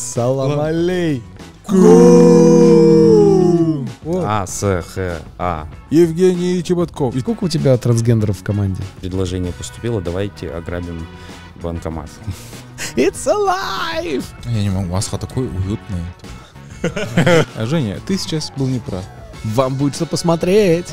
Салам А, С, Х, А. Евгений Чеботков. И сколько у тебя трансгендеров в команде? Предложение поступило, давайте ограбим банкомат. It's alive! Я не могу, Асха такой уютный. А Женя, ты сейчас был неправ. Вам будет что посмотреть.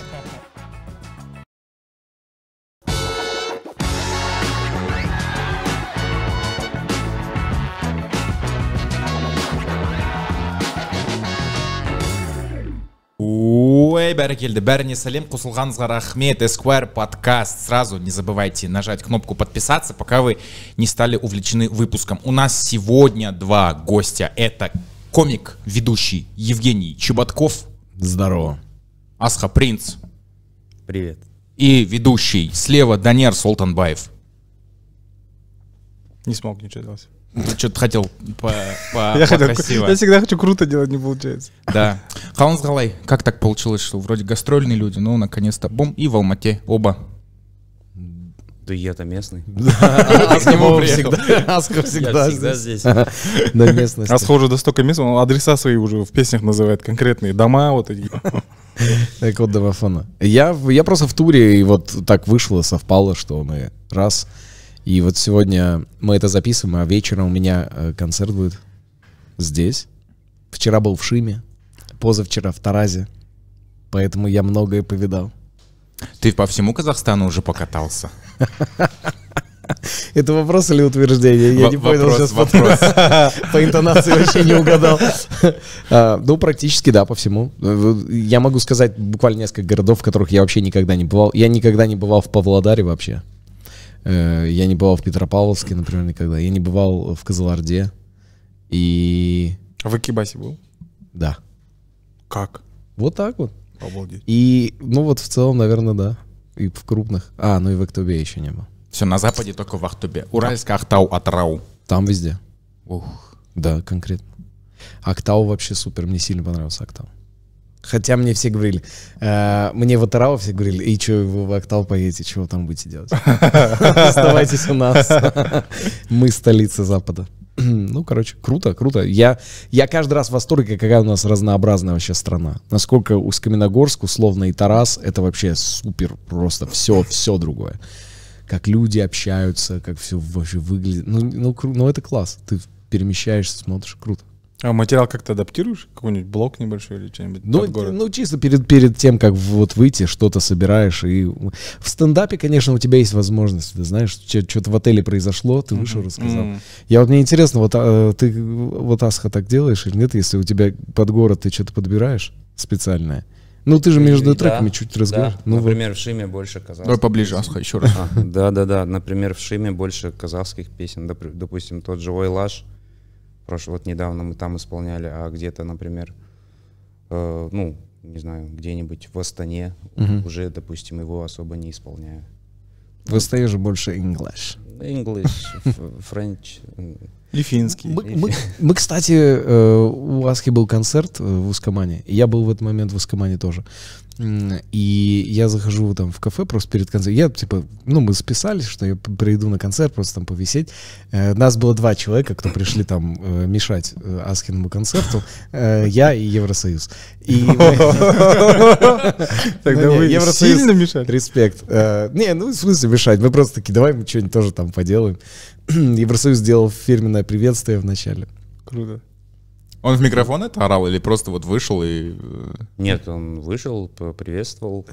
бәрекелді бәріне сәлем қосылғаныңызға рахмет esquire подкаст сразу не забывайте нажать кнопку подписаться пока вы не стали увлечены выпуском у нас сегодня два гостя это комик ведущий евгений чеботков здорово асха принц привет и ведущий слева данер солтанбаев не смог ничего делать что-то хотел по, по, я, хотел, я всегда хочу круто делать, не получается. Да. Хаунс Галай, как так получилось, что вроде гастрольные люди, но ну, наконец-то, бум, и в Алмате, оба. Да я-то местный. Асков всегда. Асков всегда здесь. На местности. Асков уже до столько мест, он адреса свои уже в песнях называет, конкретные дома вот эти. Так вот, Дафана. Я, я просто в туре, и вот так вышло, совпало, что мы раз и вот сегодня мы это записываем, а вечером у меня э, концерт будет здесь. Вчера был в Шиме, позавчера в Таразе. Поэтому я многое повидал. Ты по всему Казахстану уже покатался. Это вопрос или утверждение? Я не понял сейчас вопрос. По интонации вообще не угадал. А, ну, практически, да, по всему. Э, я могу сказать буквально несколько городов, в которых я вообще никогда не бывал. Я никогда не бывал в Павлодаре вообще. Э, я не бывал в Петропавловске, например, никогда. Я не бывал в Казаларде И... А в Экибасе был? Да. Как? Вот так вот. Обалдеть. И, ну вот в целом, наверное, да. И в крупных. А, ну и в Актубе еще не был. Все, на Западе только в Ахтубе. Уральск, Ахтау, Атрау. Там везде. Ух. Да, конкретно. Актау вообще супер, мне сильно понравился Актау. Хотя мне все говорили, э, мне вот Рао все говорили, и что, вы в Актал поедете, чего там будете делать? Оставайтесь у нас. Мы столица Запада. Ну, короче, круто, круто. Я, я каждый раз в восторге, какая у нас разнообразная вообще страна. Насколько у Скаменогорск, условно, и Тарас, это вообще супер, просто все, все другое. Как люди общаются, как все вообще выглядит. Ну, ну, ну это класс. Ты перемещаешься, смотришь, круто. А материал как-то адаптируешь? Какой-нибудь блок небольшой или что-нибудь? Ну, ну, чисто перед, перед тем, как вот выйти, что-то собираешь. И в стендапе, конечно, у тебя есть возможность. Ты знаешь, что-то в отеле произошло, ты вышел, mm-hmm. рассказал. Mm-hmm. Я вот мне интересно, вот а, ты вот Асха так делаешь или нет, если у тебя под город ты что-то подбираешь специальное? Ну, ты же между да, треками чуть разговариваешь. Да. Ну, например, вот. в Шиме больше казахских Давай поближе, песен. Асха, еще раз. да-да-да, например, в Шиме больше казахских песен. Допустим, тот же «Ой, Лаш», прошлый, вот недавно мы там исполняли, а где-то, например, э, ну, не знаю, где-нибудь в Астане угу. уже, допустим, его особо не исполняю. В Астане же больше English. English, French, и финский. Мы, мы, мы кстати, э, у Аски был концерт э, в Ускомане. я был в этот момент в Ускомане тоже. И я захожу там в кафе просто перед концертом. Я, типа, ну, мы списались, что я приду на концерт, просто там повисеть. Э, нас было два человека, кто пришли там э, мешать э, Аскиному концерту. Э, я и Евросоюз. И... Тогда ну, вы сильно мешать. Респект. Э, не, ну, в смысле мешать. Мы просто такие, давай мы что-нибудь тоже там поделаем. Евросоюз сделал фирменное приветствие в начале. Круто. Он в микрофон это орал или просто вот вышел и... Э, Нет, он вышел, приветствовал,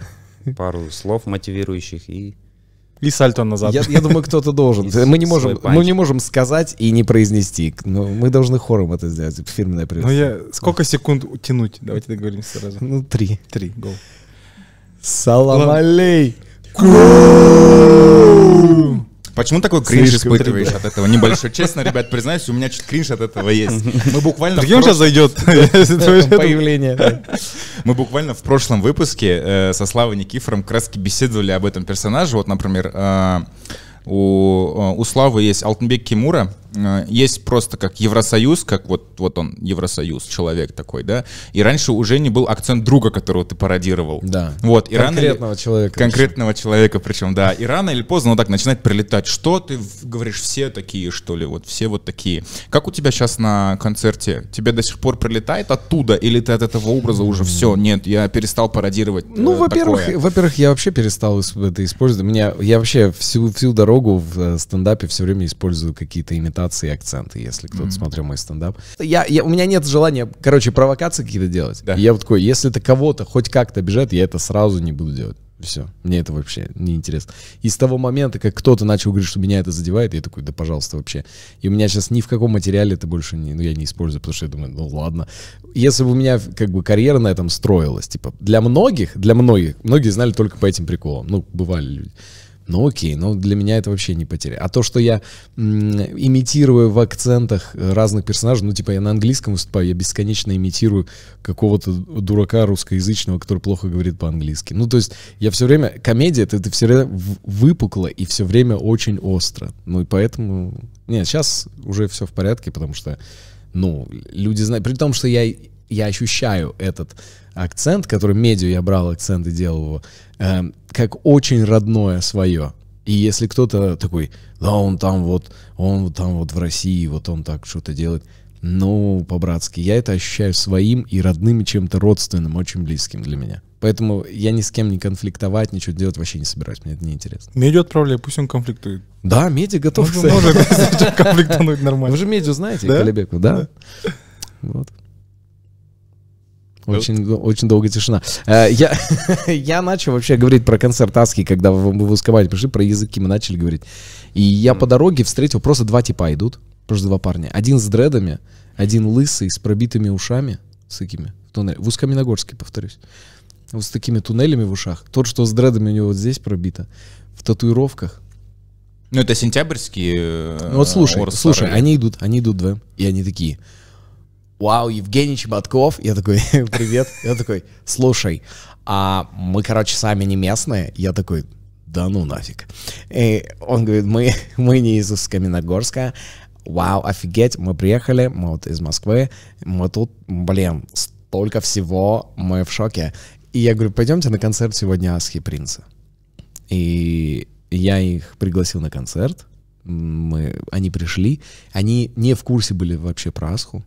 пару слов мотивирующих и... И сальто назад. Я, я думаю, кто-то должен. мы не можем, мы не можем сказать и не произнести. Но мы должны хором это сделать. Фирменное приветствие. Ну я сколько секунд тянуть? Давайте договоримся сразу. Ну три. Три. Гол. Салам алей. Почему такой кринж Слишком испытываешь от этого? Небольшой. Честно, ребят, признаюсь, у меня чуть кринж от этого есть. Мы буквально... Прикинь, сейчас зайдет появление. Мы буквально в прошлом выпуске э, со Славой Никифором краски беседовали об этом персонаже. Вот, например, э, у, э, у Славы есть Алтенбек Кимура, Э, есть просто как Евросоюз, как вот, вот он, Евросоюз, человек такой, да, и раньше уже не был акцент друга, которого ты пародировал. Да. Вот, и конкретного рано, человека. Конкретного причем. человека причем, да. И рано или поздно вот так начинает прилетать. Что ты говоришь, все такие, что ли, вот все вот такие. Как у тебя сейчас на концерте? Тебе до сих пор прилетает оттуда, или ты от этого образа уже все, нет, я перестал пародировать Ну, э, во-первых, во-первых, я вообще перестал это использовать. Меня, я вообще всю, всю дорогу в э, стендапе все время использую какие-то имитации интонации и акценты, если кто-то mm-hmm. смотрел мой стендап. Я, я, у меня нет желания, короче, провокации какие-то делать. Да. я вот такой, если это кого-то хоть как-то обижает, я это сразу не буду делать. Все, мне это вообще не интересно. И с того момента, как кто-то начал говорить, что меня это задевает, я такой, да пожалуйста, вообще. И у меня сейчас ни в каком материале это больше не, ну, я не использую, потому что я думаю, ну ладно. Если бы у меня как бы карьера на этом строилась, типа, для многих, для многих, многие знали только по этим приколам, ну, бывали люди. Ну окей, но для меня это вообще не потеря. А то, что я имитирую в акцентах разных персонажей, ну типа я на английском выступаю, я бесконечно имитирую какого-то дурака русскоязычного, который плохо говорит по-английски. Ну то есть я все время, комедия, это, это все время выпукло и все время очень остро. Ну и поэтому, нет, сейчас уже все в порядке, потому что, ну, люди знают, при том, что я я ощущаю этот акцент, который медиа я брал акцент и делал его, э, как очень родное свое. И если кто-то такой, да, он там вот, он там вот в России, вот он так что-то делает, ну, по-братски, я это ощущаю своим и родным, и чем-то родственным, очень близким для меня. Поэтому я ни с кем не конфликтовать, ничего делать вообще не собираюсь, мне это не интересно. Медиа отправляй, пусть он конфликтует. Да, медиа готов. Может, может конфликтануть нормально. Вы же медиа знаете, Колебеку, да? Вот. Очень, очень долгая тишина. Э, я, я начал вообще говорить про концерт Аски, когда вы в Вускаване пришли, про языки мы начали говорить. И я по дороге встретил, просто два типа идут, просто два парня. Один с дредами, один лысый, с пробитыми ушами, с такими, туннелями В Узкоминогорске, повторюсь. Вот с такими туннелями в ушах. Тот, что с дредами у него вот здесь пробито, в татуировках. Ну, это сентябрьские. Ну, вот слушай, э, слушай, они идут, они идут вдвоем, и они такие вау, Евгений Чеботков. Я такой, привет. Я такой, слушай, а мы, короче, сами не местные. Я такой, да ну нафиг. И он говорит, мы, мы не из Каменогорска. Вау, офигеть, мы приехали, мы вот из Москвы, мы тут, блин, столько всего, мы в шоке. И я говорю, пойдемте на концерт сегодня Асхи Принца. И я их пригласил на концерт, мы, они пришли, они не в курсе были вообще про Асху,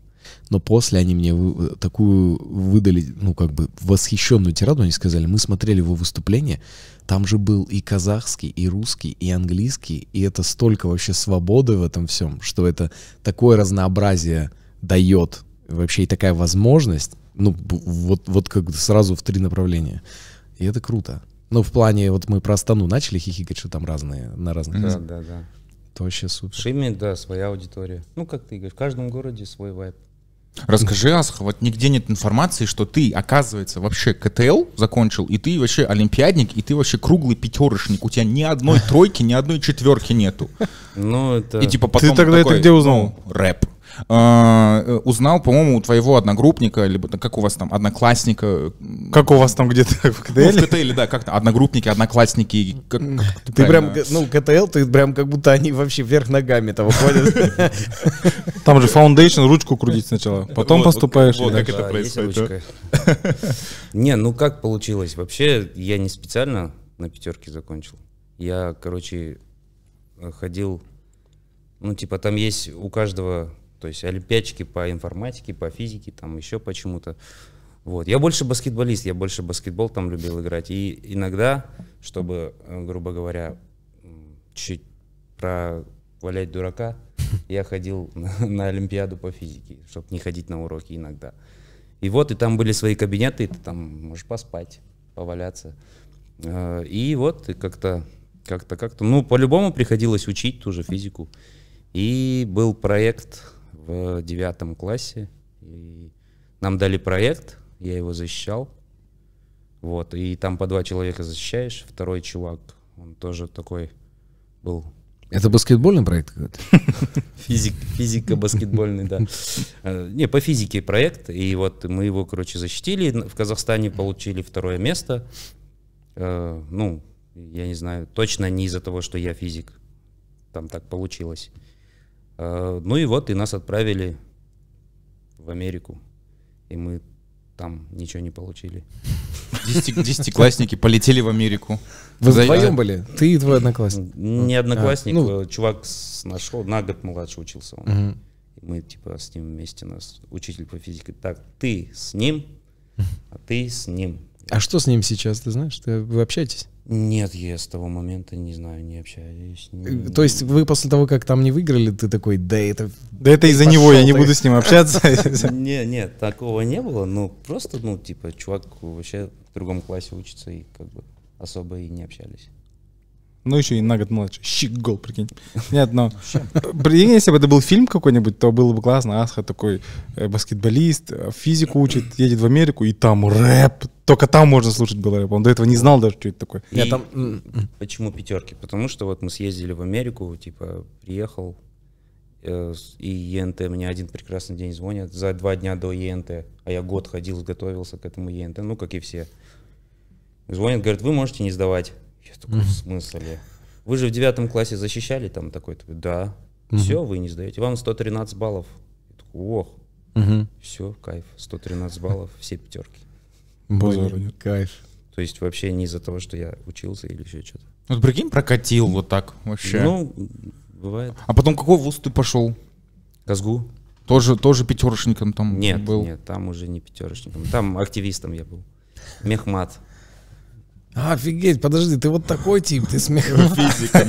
но после они мне э, такую выдали, ну, как бы восхищенную тираду, они сказали, мы смотрели его выступление, там же был и казахский, и русский, и английский, и это столько вообще свободы в этом всем, что это такое разнообразие дает вообще и такая возможность, ну, вот, вот как сразу в три направления. И это круто. Ну, в плане, вот мы про Астану начали хихикать, что там разные, на разных Да, да, да. то вообще супер. Шиме, да, своя аудитория. Ну, как ты говоришь, в каждом городе свой вайп. Расскажи, Асх, вот нигде нет информации, что ты, оказывается, вообще КТЛ закончил, и ты вообще олимпиадник, и ты вообще круглый пятерышник. У тебя ни одной тройки, ни одной четверки нету. Ну, это... И типа потом Ты тогда такой, это где узнал? Ну, рэп. Э, узнал, по-моему, у твоего одногруппника, либо как у вас там, одноклассника. Как у вас там где-то в КТЛ? Ну, в КТЛ, да, как-то одногруппники, одноклассники. Как, как ты правильно? прям, ну, КТЛ, ты прям как будто они вообще вверх ногами того ходят. Там же Foundation ручку крутить сначала, потом поступаешь. Вот как это происходит. Не, ну как получилось? Вообще я не специально на пятерке закончил. Я, короче, ходил, ну, типа, там есть у каждого то есть олимпиадчики по информатике, по физике, там еще почему-то. Вот. Я больше баскетболист, я больше баскетбол там любил играть. И иногда, чтобы, э, грубо говоря, чуть провалять дурака, я ходил на, на Олимпиаду по физике, чтобы не ходить на уроки иногда. И вот, и там были свои кабинеты, и ты там можешь поспать, поваляться. Э, и вот, и как-то, как-то, как-то. Ну, по-любому приходилось учить ту же физику. И был проект в девятом классе. И нам дали проект, я его защищал. Вот, и там по два человека защищаешь. Второй чувак, он тоже такой был. Это баскетбольный проект какой-то? Физик, физика баскетбольный, да. Э, не, по физике проект. И вот мы его, короче, защитили. В Казахстане получили второе место. Э, ну, я не знаю, точно не из-за того, что я физик. Там так получилось. Э, ну и вот, и нас отправили в Америку. И мы там ничего не получили. Десятиклассники полетели в Америку. Вы вдвоем были? Ты и твой одноклассник? Не а, одноклассник, ну э, чувак с нашего, на год младше учился он. Мы типа с ним вместе, нас учитель по физике. Так, ты с ним, а ты с ним. А что с ним сейчас, ты знаешь? Ты, вы общаетесь? Нет, я с того момента не знаю, не общаюсь. Не... Э, то есть вы после того, как там не выиграли, ты такой, да это... Да это из-за него, я не буду с ним общаться. Нет, нет, такого не было, ну просто, ну типа, чувак вообще в другом классе учится и как бы особо и не общались. Ну, еще и на год младше. Щегол, прикинь. Нет, но... Прикинь, если бы это был фильм какой-нибудь, то было бы классно. Асха такой э, баскетболист, э, физику учит, едет в Америку, и там рэп. Только там можно слушать был рэп. Он до этого не знал даже, что это такое. И... Нет, там... Почему пятерки? Потому что вот мы съездили в Америку, типа, приехал, э, и ЕНТ, мне один прекрасный день звонят, за два дня до ЕНТ, а я год ходил, готовился к этому ЕНТ, ну, как и все. Звонят, говорят, вы можете не сдавать. Я такой, в смысле? Вы же в девятом классе защищали там такой-то? Да. Все, вы не сдаете. Вам 113 баллов. Я такой, ох. Все, кайф. 113 баллов, все пятерки. Базар, кайф. То есть вообще не из-за того, что я учился или еще что-то. Вот ну, прикинь, прокатил вот так вообще. Ну, бывает. А потом какой вуз ты пошел? Казгу. Тоже, тоже пятерочником там нет, был? Нет, там уже не пятерочником. Там активистом я был. Мехмат. Офигеть, подожди, ты вот такой тип, ты смех. Физика,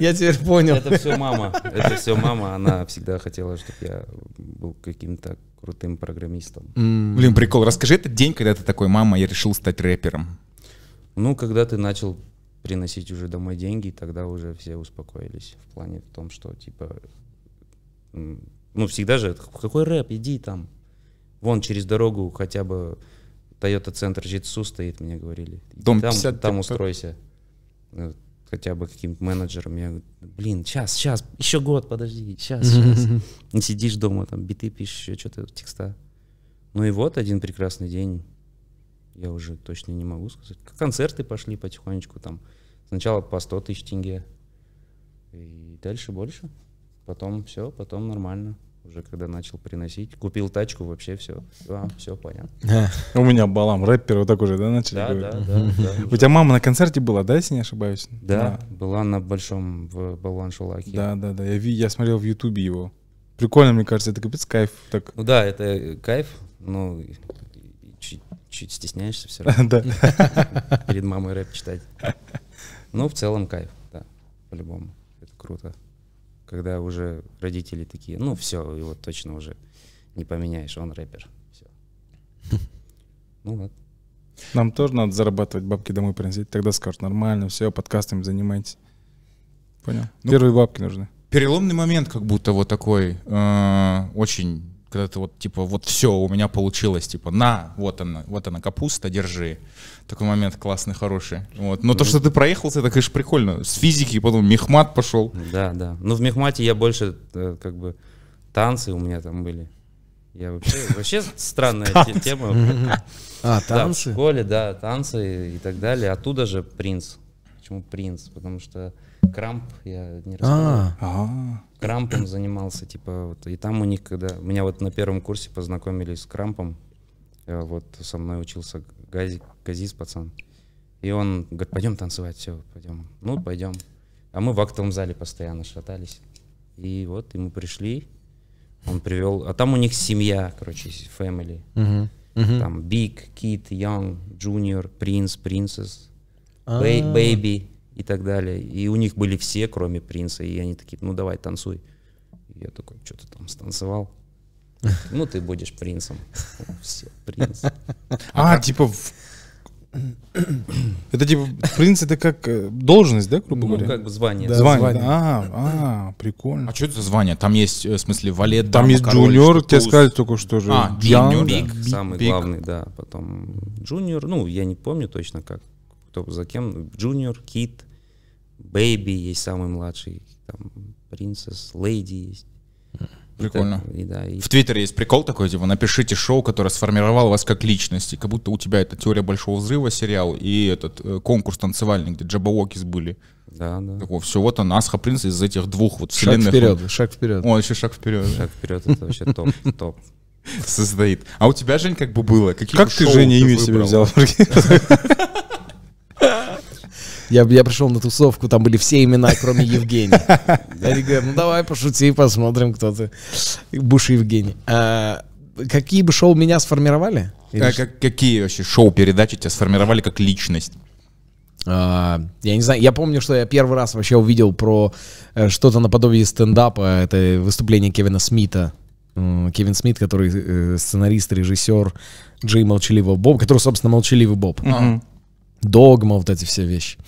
Я теперь понял. Это все мама. Это все мама. Она всегда хотела, чтобы я был каким-то крутым программистом. Блин, прикол. Расскажи этот день, когда ты такой, мама, я решил стать рэпером. Ну, когда ты начал приносить уже домой деньги, тогда уже все успокоились в плане в том, что типа, ну всегда же, какой рэп, иди там, вон через дорогу хотя бы Toyota центр Jitsu стоит, мне говорили. Дом там, 50 там устройся. Ну, хотя бы каким-то менеджером. Я говорю, блин, сейчас, сейчас, еще год, подожди, сейчас, сейчас. Сидишь дома, там биты пишешь, еще что-то, текста. Ну и вот один прекрасный день, я уже точно не могу сказать. Концерты пошли потихонечку там. Сначала по 100 тысяч тенге, и дальше больше. Потом все, потом нормально уже когда начал приносить, купил тачку, вообще все, все, все понятно. А. У меня балам рэпер вот так уже, да, начали? Да, да, да. У тебя мама на концерте была, да, если не ошибаюсь? Да, была на большом в Балуан Шулаке. Да, да, да, я смотрел в Ютубе его. Прикольно, мне кажется, это капец кайф. Так. Ну да, это э, кайф, но чуть, чуть стесняешься все равно. Перед мамой рэп читать. Ну, в целом кайф, да, по-любому. Это круто когда уже родители такие, ну все, его точно уже не поменяешь, он рэпер. Все. Ну вот. Нам тоже надо зарабатывать бабки домой принести, Тогда скажут, нормально, все, подкастами занимайтесь. Понял. Ну, Первые бабки нужны. Переломный момент как будто вот такой, э, очень когда ты вот типа вот все у меня получилось типа на вот она вот она капуста держи такой момент классный хороший вот но ну, то что ты проехался это конечно прикольно с физики потом мехмат пошел да да но ну, в мехмате я больше э, как бы танцы у меня там были я вообще вообще странная тема а танцы в школе да танцы и так далее оттуда же принц почему принц потому что Крамп, я не рассказывал. А. а Крампом занимался, типа, вот, и там у них, когда, меня вот на первом курсе познакомили с Крампом, э, вот со мной учился Гази, Газис, пацан, и он говорит, пойдем танцевать, все, пойдем, ну, пойдем. А мы в актовом зале постоянно шатались, и вот, и мы пришли, он привел, а там у них семья, короче, family, uh-huh. Uh-huh. там Big, Kid, Young, Junior, Prince, Princess, Baby, и так далее. И у них были все, кроме принца, и они такие, ну давай, танцуй. И я такой, что-то там станцевал. Ну, ты будешь принцем. Все, принц. А, а типа... Это типа, принц это как э, должность, да, грубо ну, говоря? Ну, как бы звание. Да, звание. звание. А, а, прикольно. А что это за звание? Там есть, э, в смысле, валет, Там есть джуниор, тебе сказали только что же. А, джуниор. Самый главный, да. Потом джуниор, ну, я не помню точно как, кто за кем. Джуниор, кит, Бэйби есть самый младший, там, Принцесс, Леди есть. Прикольно. И, да, и... В Твиттере есть прикол такой, типа, напишите шоу, которое сформировало вас как личности, как будто у тебя это «Теория большого взрыва» сериал и этот э, конкурс танцевальный, где Джаба Джабаокис были. Да, да. Такой все, вот он, Асха Принц из этих двух вот вселенных. Шаг вперед, он... шаг вперед. О, еще шаг вперед. Шаг вперед, это вообще топ, топ. Состоит. А у тебя, Жень, как бы было? Какие как ты, Женя, имя себе взял? Я, я пришел на тусовку, там были все имена, кроме Евгения. Я говорю, ну давай пошути, посмотрим, кто ты. Буш Евгений. А, какие бы шоу меня сформировали? А, как, какие вообще шоу-передачи тебя сформировали как личность? Uh, я не знаю, я помню, что я первый раз вообще увидел про uh, что-то наподобие стендапа, это выступление Кевина Смита. Uh, Кевин Смит, который э, сценарист, режиссер Джей Молчаливого Боб, который, собственно, Молчаливый Боб. Uh-huh догма, вот эти все вещи.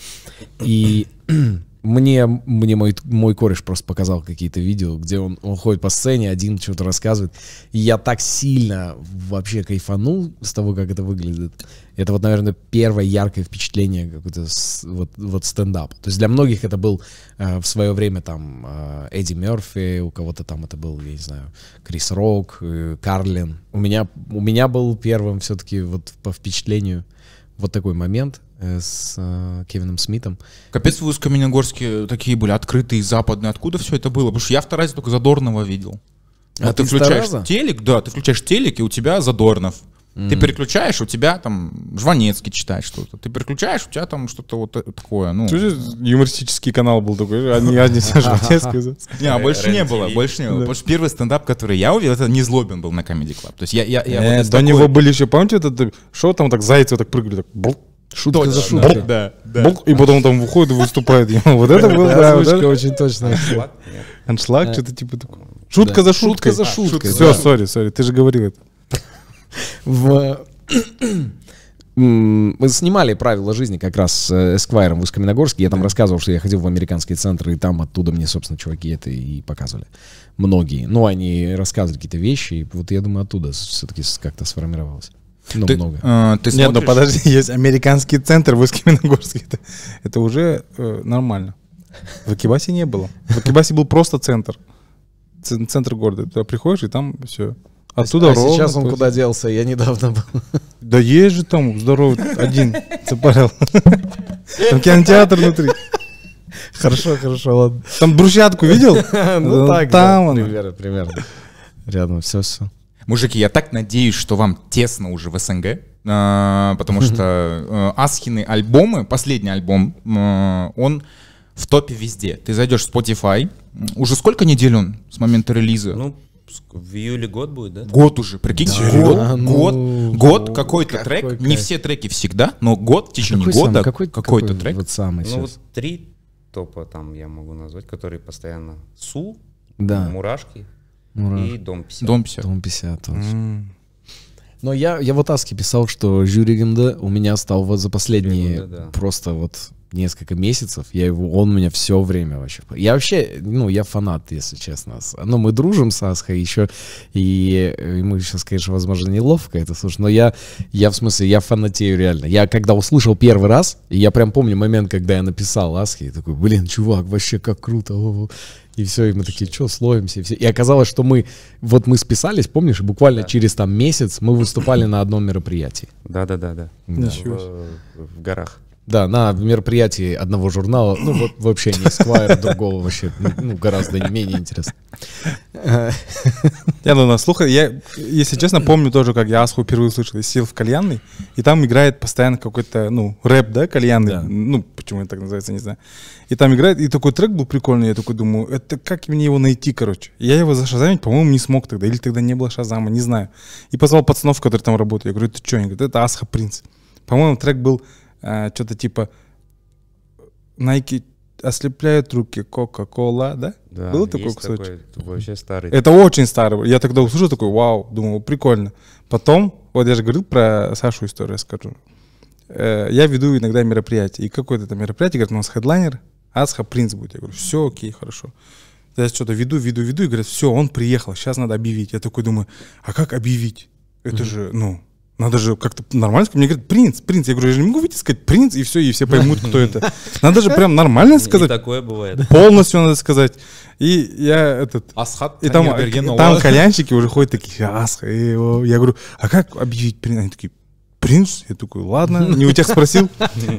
И мне, мне мой, мой кореш просто показал какие-то видео, где он, он ходит по сцене, один что-то рассказывает. И я так сильно вообще кайфанул с того, как это выглядит. Это вот, наверное, первое яркое впечатление какое-то вот, вот стендап. То есть для многих это был э, в свое время там э, Эдди Мерфи, у кого-то там это был, я не знаю, Крис Рок, э, Карлин. У меня, у меня был первым все-таки вот по впечатлению вот такой момент э, с э, Кевином Смитом. Капец, вы в Каменогорске такие были открытые, западные. Откуда все это было? Потому что я в Таразе только Задорнова видел. А, а ты, ты включаешь телек, да, ты включаешь телек, и у тебя Задорнов. Mm. Ты переключаешь, у тебя там Жванецкий читает что-то. Ты переключаешь, у тебя там что-то вот э, такое. Ну... Слушай, юмористический канал был такой, они а одни а Жванецкий. Не, а больше не было, больше не было. Потому первый стендап, который я увидел, это не злобин был на Comedy Club. То есть я... я э, До него были еще, помните, это шоу там так зайцы так прыгали, так Шутка точно, за шуткой. Бок, да, да. Бок, и потом там выходит и выступает. Вот это было, да, озвучка очень точно. Аншлаг, что-то типа такое. Шутка за шуткой. Шутка за а, шуткой. Все, сори, сори, ты же говорил это в мы снимали «Правила жизни» как раз с э, Эсквайром в усть Я там рассказывал, что я ходил в американские центры, и там оттуда мне, собственно, чуваки это и показывали. Многие. Ну, они рассказывали какие-то вещи, и вот я думаю, оттуда все-таки как-то сформировалось. Ну, ты, много. Э, ты Нет, ну, смотришь... ну подожди, есть американский центр в усть Это, это уже э, нормально. В Акибасе не было. В Акибасе был просто центр. Центр города. Ты приходишь, и там все. Оттуда а, а ровно. сейчас он куда делся? Я недавно был. Да есть же там здоровый один запарил. Там кинотеатр внутри. Хорошо, хорошо, ладно. Там брусчатку видел? Ну так, там он. Примерно, примерно. Рядом, все, все. Мужики, я так надеюсь, что вам тесно уже в СНГ, а, потому что э, Асхины альбомы, последний альбом, э, он в топе везде. Ты зайдешь в Spotify. Уже сколько недель он с момента релиза? Ну, в июле год будет, да? Год уже, прикиньте, да. Ну, год, да, год, ну, какой-то какой трек, кайф. не все треки всегда, но год в течение какой года какой, то какой трек. Вот самый ну сейчас. вот три топа там я могу назвать, которые постоянно Су, да. Мурашки, Мураш... и Дом 50. Дом 50. Дом 50 но я, я вот Аске писал, что Жюригенда у меня стал вот за последние Жюригенда, да. просто вот несколько месяцев. Я его, он у меня все время вообще. Я вообще, ну, я фанат, если честно. Но ну, мы дружим с Асхой еще, и ему э, сейчас, конечно, возможно, неловко это слушать, но я, я в смысле, я фанатею реально. Я когда услышал первый раз, я прям помню момент, когда я написал Асхе, и такой, блин, чувак, вообще как круто. О -о -о. И все, и мы такие, что, словимся, и все. И оказалось, что мы, вот мы списались, помнишь, буквально да. через там месяц мы выступали на одном мероприятии. Да-да-да. да. Ничего. В, в горах. Да, на мероприятии одного журнала, ну вот вообще не сквайр другого вообще, ну, ну гораздо менее интересно. Я ну на слуха, я, если честно, помню тоже, как я Асху впервые услышал, я сел в кальянный, и там играет постоянно какой-то, ну, рэп, да, кальянный, да. ну, почему это так называется, не знаю. И там играет, и такой трек был прикольный, я такой думаю, это как мне его найти, короче. Я его зашазамить, по-моему, не смог тогда, или тогда не было шазама, не знаю. И позвал пацанов, которые там работают, я говорю, ты что? Они говорят, это Асха Принц. По-моему, трек был а, что-то типа Nike ослепляет руки Coca-Cola, да? Да. Был такой кусочек? Такой, вообще старый. Это очень старый. Я тогда услышал такой, вау, думал, прикольно. Потом, вот я же говорил про Сашу историю, скажу. Э, я веду иногда мероприятие, и какое-то это мероприятие, говорят, у нас хедлайнер, Асха Принц будет. Я говорю, все окей, хорошо. Я что-то веду, веду, веду, и говорят, все, он приехал, сейчас надо объявить. Я такой думаю, а как объявить? Это mm-hmm. же, ну, надо же как-то нормально сказать. Мне говорят, принц, принц. Я говорю, я же не могу выйти сказать принц, и все, и все поймут, кто это. Надо же прям нормально сказать. такое бывает. Полностью надо сказать. И я этот... Асхат и там, ну там кальянщики уже ходят такие, Асха. И я говорю, а как объявить принц? Они такие, принц? Я такой, ладно, не у тех спросил.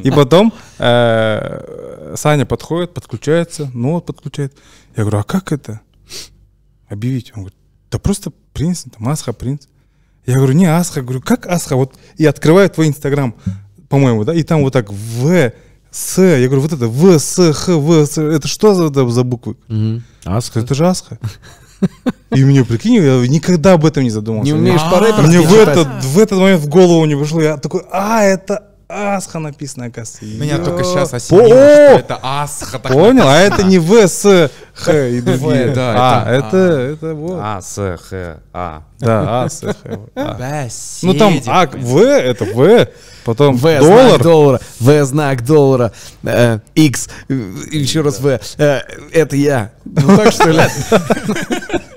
И потом э, Саня подходит, подключается, ну вот подключает. Я говорю, а как это объявить? Он говорит, да просто принц, там Асха принц. Я говорю, не Асха. Говорю, как Асха? Вот и открываю твой Инстаграм, по-моему, да, и там вот так В, С. Я говорю, вот это В, С, Х, В, С. Это что за, за буквы? Угу. Асха. Это же Асха. И мне, прикинь, я никогда об этом не задумывался. Не умеешь по а, рэперски Мне в этот момент в голову не пришло. Я такой, а, это Асха написано, оказывается. Меня только сейчас осенило, что это Асха. Понял, а это не В с Х и другие. А, а, это, это вот. А, с, Х, А. Да, А, с, Х. А. Ну там А, В, это В, потом в, доллар. Знак доллара. В знак доллара. Э, X, э, еще раз В. Э, это я. Ну так что ли?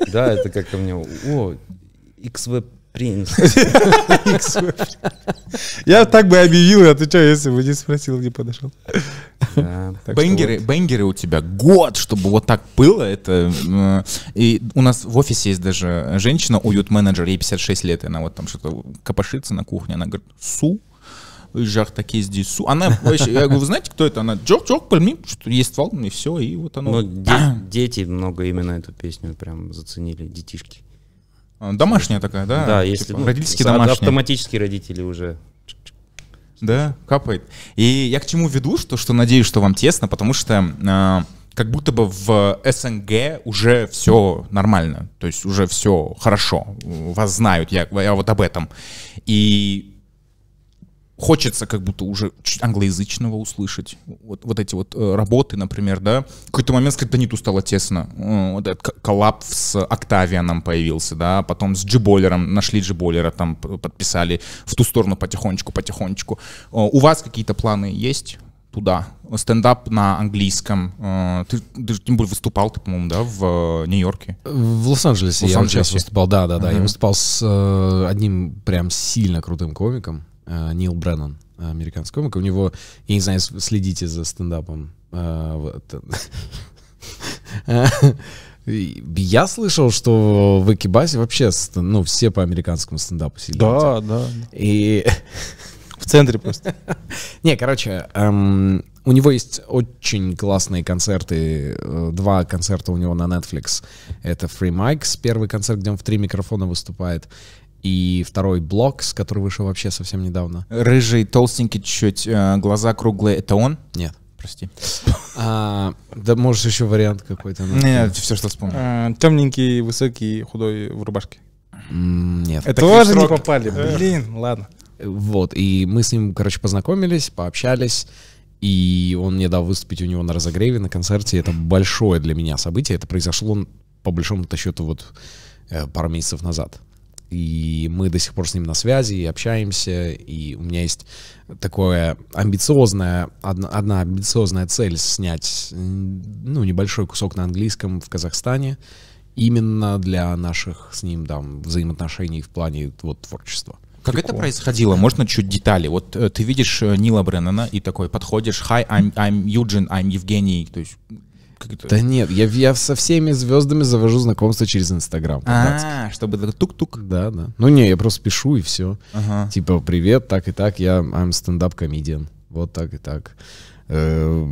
Да, это как ко мне. О, XVP Принц. Я так бы объявил и отвечаю, если бы не спросил, не подошел. Бенгеры, бенгеры у тебя год, чтобы вот так было. Это э, и у нас в офисе есть даже женщина, уют-менеджер, ей 56 лет, и она вот там что-то копошится на кухне, она говорит, су, жар такие здесь су. Она вообще, я говорю, вы знаете, кто это? Она джок-джок, пальми, что есть волны, и все, и вот оно. Но ну, де- дети много именно эту песню прям заценили, детишки. А, домашняя такая, да? Да, если типа, ну, родительские домашние. автоматические родители уже. Да, капает. И я к чему веду, что, что надеюсь, что вам тесно, потому что э, как будто бы в СНГ уже все нормально, то есть уже все хорошо, вас знают, я, я вот об этом. И хочется как будто уже чуть англоязычного услышать. Вот, вот эти вот э, работы, например, да. В какой-то момент когда Ниту стало тесно. Вот этот коллап с Октавианом появился, да. Потом с Джиболером, нашли Джиболера, там подписали в ту сторону потихонечку, потихонечку. Э, у вас какие-то планы есть? туда. Стендап на английском. Э, ты, ты тем более выступал, ты, по-моему, да, в э, Нью-Йорке? В Лос-Анджелесе Лос я сейчас выступал, да, да, да. Uh-huh. Я выступал с одним прям сильно крутым комиком. Э, Нил Бреннан, американский комик. У него, я не знаю, следите за стендапом. Э, я слышал, что в Экибасе вообще, ну, все по американскому стендапу сидят. Да, да. И... В центре просто. Не, короче, эм, у него есть очень классные концерты. Э, два концерта у него на Netflix. Это Free Mics, первый концерт, где он в три микрофона выступает и второй блок, с который вышел вообще совсем недавно. Рыжий, толстенький чуть э, глаза круглые, это он? Нет. Прости. А, да можешь еще вариант какой-то. Нет, все, что вспомнил. Э, темненький, высокий, худой в рубашке. Нет. Это тоже не попали. Э. Блин, ладно. Вот, и мы с ним, короче, познакомились, пообщались, и он мне дал выступить у него на разогреве, на концерте. Это большое для меня событие. Это произошло, по большому-то счету, вот пару месяцев назад и мы до сих пор с ним на связи, и общаемся, и у меня есть такое амбициозная, одна, одна амбициозная цель снять, ну, небольшой кусок на английском в Казахстане, именно для наших с ним там взаимоотношений в плане вот творчества. Как Прикольно. это типа. происходило? Можно чуть детали? Вот э, ты видишь э, Нила Бреннана и такой подходишь, hi, I'm, I'm Eugene, I'm Евгений, то есть как-то... Да нет, я, я со всеми звездами завожу знакомство через Инстаграм. А, чтобы тук-тук. Да, да. Ну не, я просто пишу и все. Ага. Типа, привет, так и так, я I'm up комедиан Вот так и так. Э,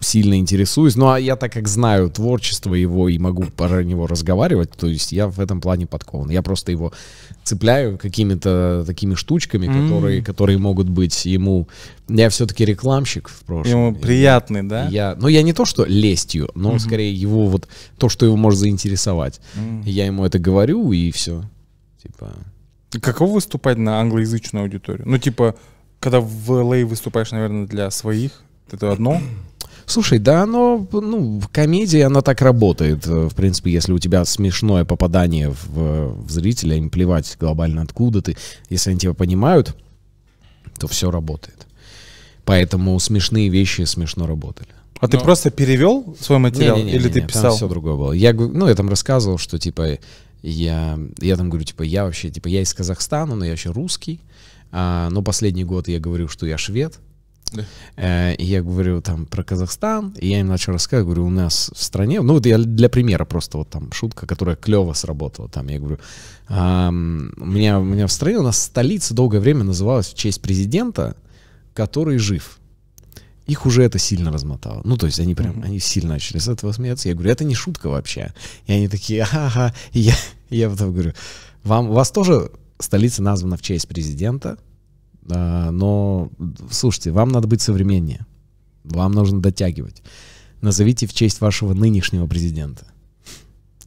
сильно интересуюсь. Ну, а я так как знаю творчество его и могу про него разговаривать, то есть я в этом плане подкован. Я просто его цепляю какими-то такими штучками, mm-hmm. которые, которые могут быть ему... Я все-таки рекламщик в прошлом. Ему приятный, да? Я, ну, я не то, что лестью, но mm-hmm. скорее его вот то, что его может заинтересовать. Mm-hmm. Я ему это говорю, и все. Типа... Каково выступать на англоязычную аудиторию? Ну, типа, когда в LA а выступаешь, наверное, для своих, это одно. Слушай, да, но ну, комедия, она так работает. Э, в принципе, если у тебя смешное попадание в, э, в зрителя, им плевать глобально откуда ты. Если они тебя понимают, то все работает. Поэтому смешные вещи смешно работали. А Но... ты просто перевел свой материал не, не, не, или не, не, ты не, писал? Там все другое было. Я, ну, я там рассказывал, что типа я, я там говорю, типа, я вообще, типа, я из Казахстана, но я еще русский. А, но последний год я говорю, что я швед. Да. Э, я говорю там про Казахстан, и я им начал рассказывать, говорю, у нас в стране, ну вот я для примера просто вот там шутка, которая клево сработала, там я говорю, а, у, меня, у меня в стране, у нас столица долгое время называлась в честь президента, который жив. Их уже это сильно размотало. Ну, то есть они прям, mm-hmm. они сильно начали с этого смеяться. Я говорю, это не шутка вообще. И они такие, ага, и я, я потом говорю, вам, вас тоже столица названа в честь президента, а, но, слушайте, вам надо быть современнее. Вам нужно дотягивать. Назовите в честь вашего нынешнего президента.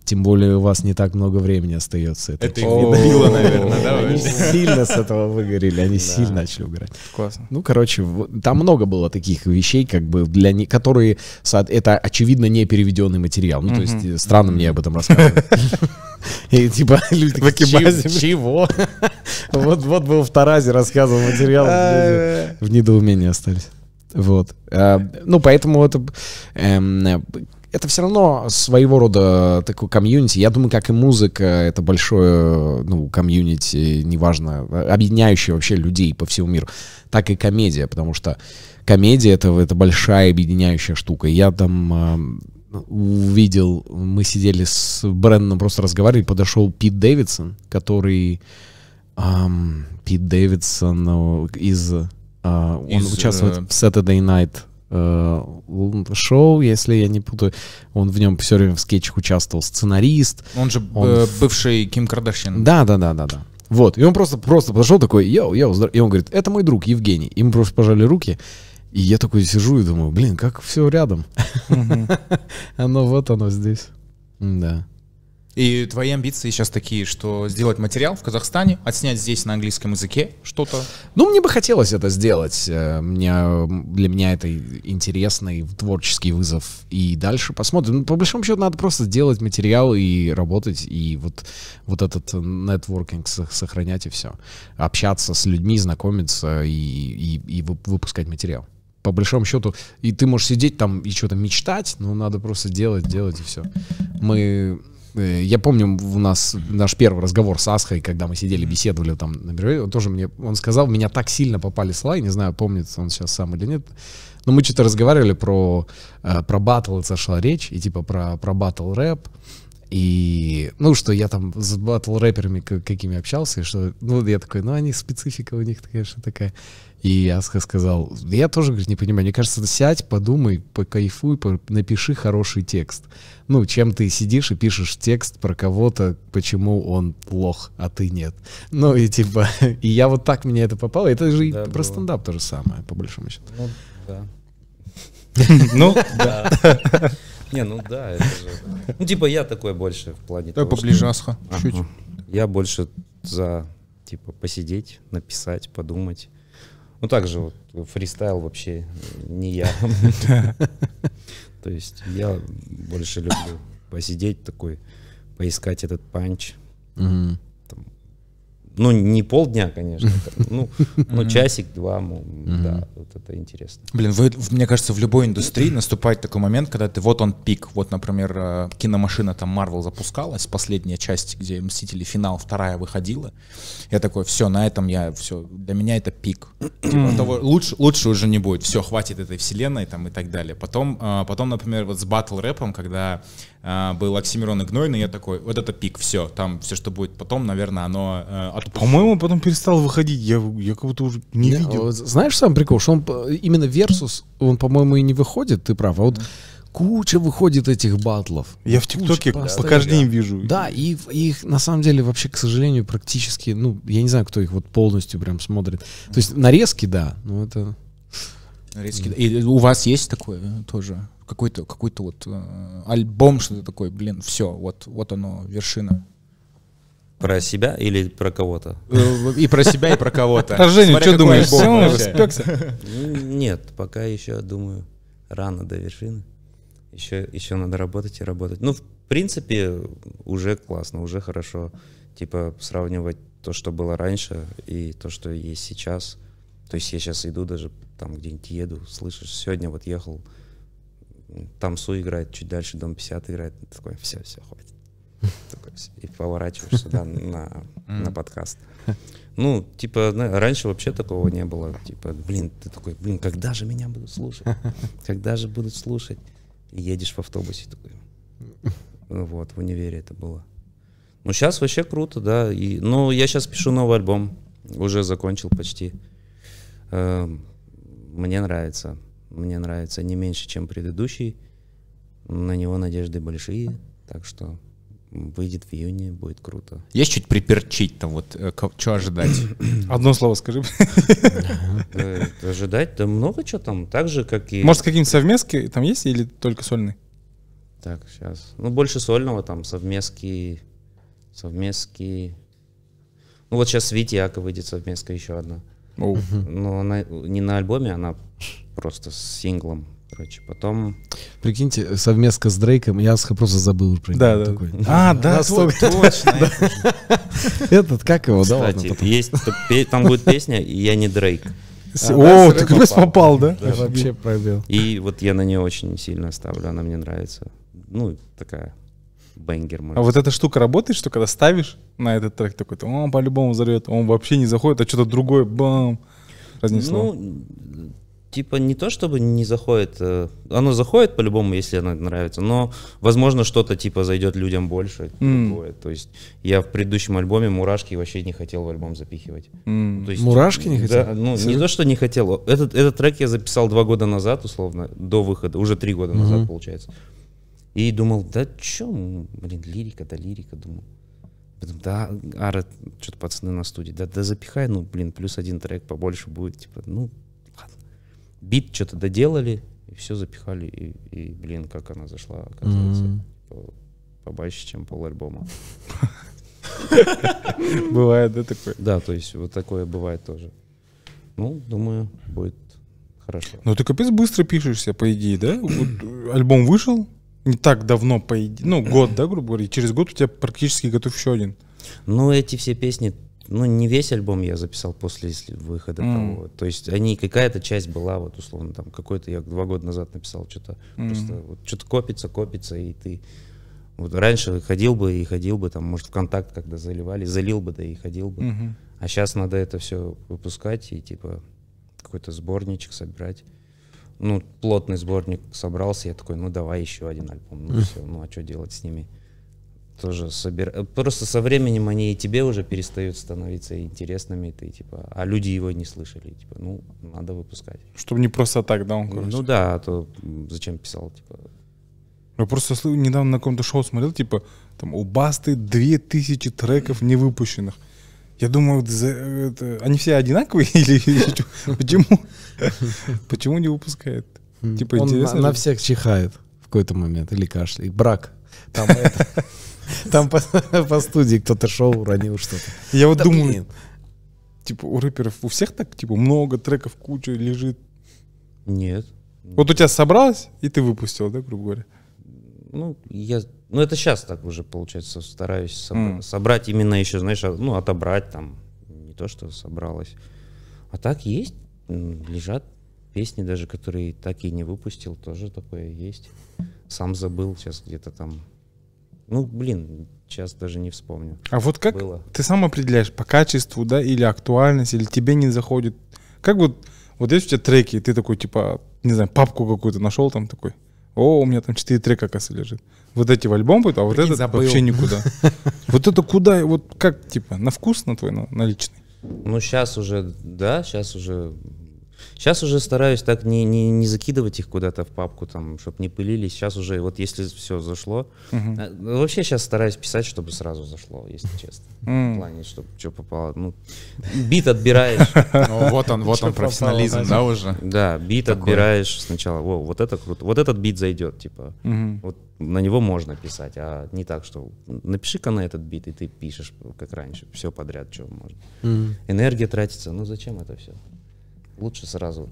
Тем более у вас не так много времени остается. Это, это их добило, наверное, да? Они сильно с этого выгорели, они сильно начали угорать. Классно. Ну, короче, там много было таких вещей, как бы для них, которые это очевидно не переведенный материал. Ну, то есть странно мне об этом рассказывать. И типа люди в Чего? вот, вот был в Таразе рассказывал материал, в недоумении остались. Вот. А, ну, поэтому это эм, это все равно своего рода такой комьюнити. Я думаю, как и музыка, это большое, ну, комьюнити, неважно, объединяющее вообще людей по всему миру, так и комедия, потому что комедия это, это большая объединяющая штука. Я там э, увидел, мы сидели с Бренном, просто разговаривали, подошел Пит Дэвидсон, который... Эм, Пит Дэвидсон э, из... Э, он из, участвует э... в Saturday Night Э, шоу, если я не путаю. Он в нем все время в скетчах участвовал, сценарист. Он же он... Э, бывший Ким Кардашьян. Да, да, да, да, да. Вот, и он просто, просто подошел такой, йоу, йоу, здоров... и он говорит, это мой друг Евгений. Им просто пожали руки, и я такой сижу и думаю, блин, как все рядом. Оно вот оно здесь. Да. И твои амбиции сейчас такие, что сделать материал в Казахстане, отснять здесь на английском языке что-то? Ну, мне бы хотелось это сделать. Э, мне, для меня это интересный творческий вызов. И дальше посмотрим. Ну, по большому счету, надо просто делать материал и работать, и вот, вот этот нетворкинг сохранять и все. Общаться с людьми, знакомиться и, и, и выпускать материал по большому счету, и ты можешь сидеть там и что-то мечтать, но надо просто делать, делать и все. Мы Э, я помню у нас наш первый разговор с Асхой, когда мы сидели, беседовали там на берегу, он тоже мне, он сказал, меня так сильно попали слова, не знаю, помнит он сейчас сам или нет, но мы что-то разговаривали про, э, про батл, это шла речь, и типа про, про батл рэп, и, ну, что я там с батл-рэперами какими общался, и что, ну, я такой, ну, они специфика у них, конечно, такая. И Аска сказал, я тоже, говорит, не понимаю, мне кажется, сядь, подумай, покайфуй, напиши хороший текст. Ну, чем ты сидишь и пишешь текст про кого-то, почему он плох, а ты нет. Ну и типа, и я вот так меня это попало, это же да, и было. про стендап то же самое, по большому счету. Ну, да. Ну, да. Не, ну да, это же... Ну, типа, я такой больше в плане Давай поближе, Асха, чуть. Я больше за, типа, посидеть, написать, подумать. Ну, также вот фристайл вообще не я. То есть я больше люблю посидеть такой, поискать этот панч. Ну, не полдня, конечно. Ну, ну часик-два, да, вот это интересно. Блин, вы, мне кажется, в любой индустрии наступает такой момент, когда ты, вот он пик. Вот, например, э, киномашина там Marvel запускалась, последняя часть, где «Мстители. Финал», вторая выходила. Я такой, все, на этом я, все, для меня это пик. Типа, того, лучше, лучше уже не будет, все, хватит этой вселенной там и так далее. Потом, э, потом например, вот с батл-рэпом, когда а, был Оксимирон и Гнойный, я такой, вот это пик, все, там все, что будет потом, наверное, оно э, а отпущено. По-моему, потом перестал выходить, я, я как будто уже не я, видел. Э, знаешь, сам прикол, что он э, именно Версус, он, по-моему, и не выходит, ты прав, а вот куча выходит этих батлов. Я в ТикТоке по каждый день вижу. Да, и их на самом деле вообще, к сожалению, практически, ну, я не знаю, кто их вот полностью прям смотрит. То есть нарезки, да, но это... Резкий. И у вас есть такое э, тоже? Какой-то какой -то вот э, альбом, что-то такое, блин, все, вот, вот оно, вершина. Про себя или про кого-то? Э, и про себя, и про кого-то. А Женя, что думаешь, Нет, пока еще, думаю, рано до вершины. Еще, еще надо работать и работать. Ну, в принципе, уже классно, уже хорошо. Типа сравнивать то, что было раньше, и то, что есть сейчас – то есть я сейчас иду даже там где-нибудь еду, слышишь, сегодня вот ехал, там Су играет, чуть дальше Дом 50 играет, такой, все, все, хватит. и поворачиваешь сюда на, на подкаст. Ну, типа, раньше вообще такого не было. Типа, блин, ты такой, блин, когда же меня будут слушать? Когда же будут слушать? И едешь в автобусе такой. Вот, в универе это было. Ну, сейчас вообще круто, да. И, ну, я сейчас пишу новый альбом. Уже закончил почти. Эм, мне нравится. Мне нравится не меньше, чем предыдущий. На него надежды большие, так что выйдет в июне, будет круто. Есть чуть приперчить там вот, что э, ожидать? Одно слово скажи. Э, ожидать? Да много чего там, так же, как и... Может, какие-нибудь совместки там есть или только сольные? Так, сейчас. Ну, больше сольного там, совместки, совместки... Ну, вот сейчас с Витей Яко выйдет совместка еще одна. Оу. Но она не на альбоме, она просто с синглом. Короче, потом... Прикиньте, совместка с Дрейком, я просто забыл про да, да. Такой. А, да, точно. Этот, как его, да? Кстати, есть, там будет песня и «Я не Дрейк». О, ты как раз попал, да? Вообще пробил. И вот я на нее очень сильно ставлю, она мне нравится. Ну, такая бенгер. А вот эта штука работает, что когда ставишь на этот трек такой, то он по-любому взорвет, он вообще не заходит, а что-то другое, бам, разнесло. Ну, типа не то чтобы не заходит, э, оно заходит по-любому, если оно нравится, но возможно что-то типа зайдет людям больше. Mm. То есть я в предыдущем альбоме мурашки вообще не хотел в альбом запихивать. Mm. То есть, мурашки не хотел? Да, ну Серьез? не то, что не хотел. Этот, этот трек я записал два года назад, условно, до выхода, уже три года mm-hmm. назад получается. И думал, да чем, ну, блин, лирика, да лирика, думал. Потом, да, Ара, что-то пацаны на студии, да, да запихай, ну, блин, плюс один трек побольше будет, типа, ну, ладно. Бит что-то доделали, и все запихали, и, и блин, как она зашла, оказывается, mm-hmm. по, побольше, чем пол альбома. Бывает, да, такое? Да, то есть вот такое бывает тоже. Ну, думаю, будет хорошо. Ну, ты капец быстро пишешься, по идее, да? Вот э, альбом вышел, не так давно, по идее, ну, год, да, грубо говоря, и через год у тебя практически готов еще один. Ну, эти все песни, ну, не весь альбом я записал после выхода mm. того. То есть они, какая-то часть была, вот, условно, там, какой-то я два года назад написал что-то, mm. просто вот, что-то копится, копится, и ты... Вот раньше ходил бы и ходил бы, там, может, в контакт, когда заливали, залил бы, да и ходил бы. Mm-hmm. А сейчас надо это все выпускать и, типа, какой-то сборничек собирать ну, плотный сборник собрался, я такой, ну, давай еще один альбом, ну, все, ну, а что делать с ними? Тоже собир... Просто со временем они и тебе уже перестают становиться интересными, ты, типа, а люди его не слышали, типа, ну, надо выпускать. Чтобы не просто так, да, он, ну короче? Ну, да, а то зачем писал, типа... Я просто недавно на каком-то шоу смотрел, типа, там, у Басты 2000 треков не выпущенных. Я думаю, они все одинаковые или почему? Почему не выпускает? Типа интересно. На всех чихает в какой-то момент или кашляет. Брак. Там Там по, студии кто-то шел, уронил что-то. Я вот думаю, типа у рэперов у всех так, типа много треков, куча лежит. Нет. Вот у тебя собралось, и ты выпустил, да, грубо говоря? Ну, я ну, это сейчас так уже, получается, стараюсь собра- mm. собрать именно еще, знаешь, а, ну, отобрать там, не то, что собралось. А так есть, лежат песни даже, которые так и не выпустил, тоже такое есть. Сам забыл сейчас где-то там. Ну, блин, сейчас даже не вспомню. А вот как было. ты сам определяешь по качеству, да, или актуальность, или тебе не заходит? Как вот, вот есть у тебя треки, ты такой, типа, не знаю, папку какую-то нашел там такой, о, у меня там 4 трека кассы лежит. Вот эти в альбом будет, а вот этот забыл. вообще никуда. Вот это куда, вот как, типа, на вкус на твой, на личный? Ну, сейчас уже, да, сейчас уже Сейчас уже стараюсь так не, не, не закидывать их куда-то в папку, там, чтобы не пылились. Сейчас уже, вот если все зашло. Угу. Вообще сейчас стараюсь писать, чтобы сразу зашло, если честно. Mm. В плане, чтобы что попало. Ну, бит отбираешь. Ну, вот он, вот он, профессионализм, да, уже? Да, бит отбираешь сначала. О, вот это круто. Вот этот бит зайдет, типа. Вот на него можно писать, а не так, что напиши-ка на этот бит, и ты пишешь, как раньше, все подряд, что можно. Энергия тратится, ну зачем это все? лучше сразу.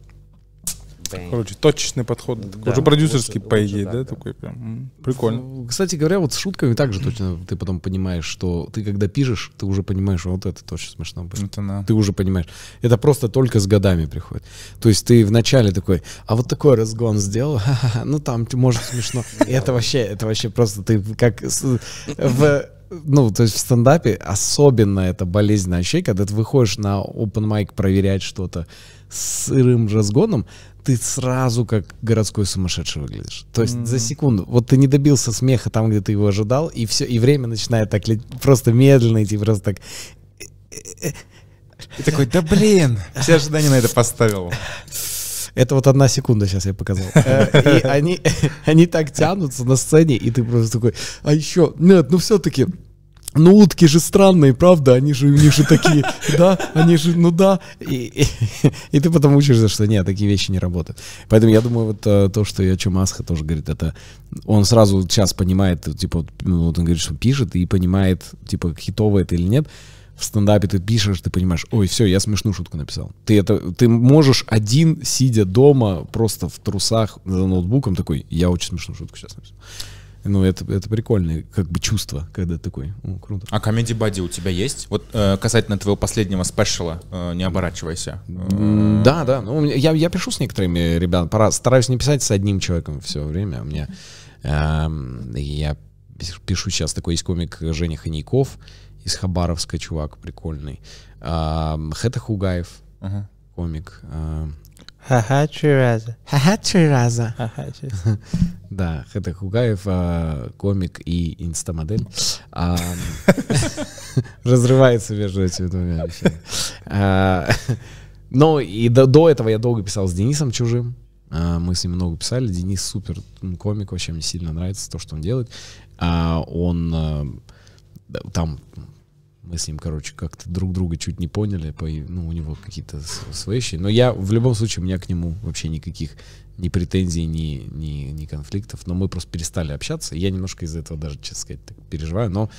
Короче, точечный подход, да, уже продюсерский, лучше, по идее, лучше, да, да, такой прям. Прикольно. Кстати говоря, вот с шутками также точно ты потом понимаешь, что ты когда пишешь, ты уже понимаешь, вот это точно смешно будет. Это да. Ты уже понимаешь. Это просто только с годами приходит. То есть ты вначале такой, а вот такой разгон сделал, ну там, может, смешно. И это вообще, это вообще просто ты как в ну, то есть в стендапе особенно это болезненное ощущение, когда ты выходишь на open mic проверять что-то, с сырым разгоном, ты сразу как городской сумасшедший выглядишь. То есть mm-hmm. за секунду. Вот ты не добился смеха там, где ты его ожидал, и все, и время начинает так просто медленно идти, просто так... И такой, да блин, все ожидания на это поставил. Это вот одна секунда сейчас я показал. Э, и они, они так тянутся на сцене, и ты просто такой, а еще, нет, ну все-таки, ну, утки же странные, правда? Они же, у них же такие, да, они же, ну да. И, и, и ты потом учишься, что нет, такие вещи не работают. Поэтому я думаю, вот э, то, что я Чумасха тоже говорит, это он сразу сейчас понимает, типа, ну, вот он говорит, что пишет и понимает, типа, хитово это или нет. В стендапе ты пишешь, ты понимаешь, ой, все, я смешную шутку написал. Ты это, ты можешь один, сидя дома, просто в трусах за ноутбуком такой, я очень смешную шутку сейчас написал. Ну, это, это прикольное, как бы чувство, когда такой, ну, круто. А комедий бади у тебя есть? Вот э, касательно твоего последнего спешала, э, не оборачивайся. Mm, да, да. Ну, я, я пишу с некоторыми ребятами, пора, стараюсь не писать с одним человеком все время. У меня э, я пишу сейчас такой есть комик Женя Ханяков из Хабаровска, чувак прикольный. Э, Хэта Хугаев, uh-huh. комик. Э, Ха-ха, три раза. Ха-ха, три раза. Ха-ха, три раза. Да, Хэта Хугаев, а, комик и инстамодель, а, разрывается между этими двумя вещами. Но и до, до этого я долго писал с Денисом Чужим. А, мы с ним много писали. Денис супер комик, вообще мне сильно нравится то, что он делает. он там мы с ним, короче, как-то друг друга чуть не поняли, по, ну, у него какие-то свои вещи. Но я, в любом случае, у меня к нему вообще никаких ни претензий, ни, ни, ни конфликтов, но мы просто перестали общаться, я немножко из-за этого даже, честно сказать, так переживаю, но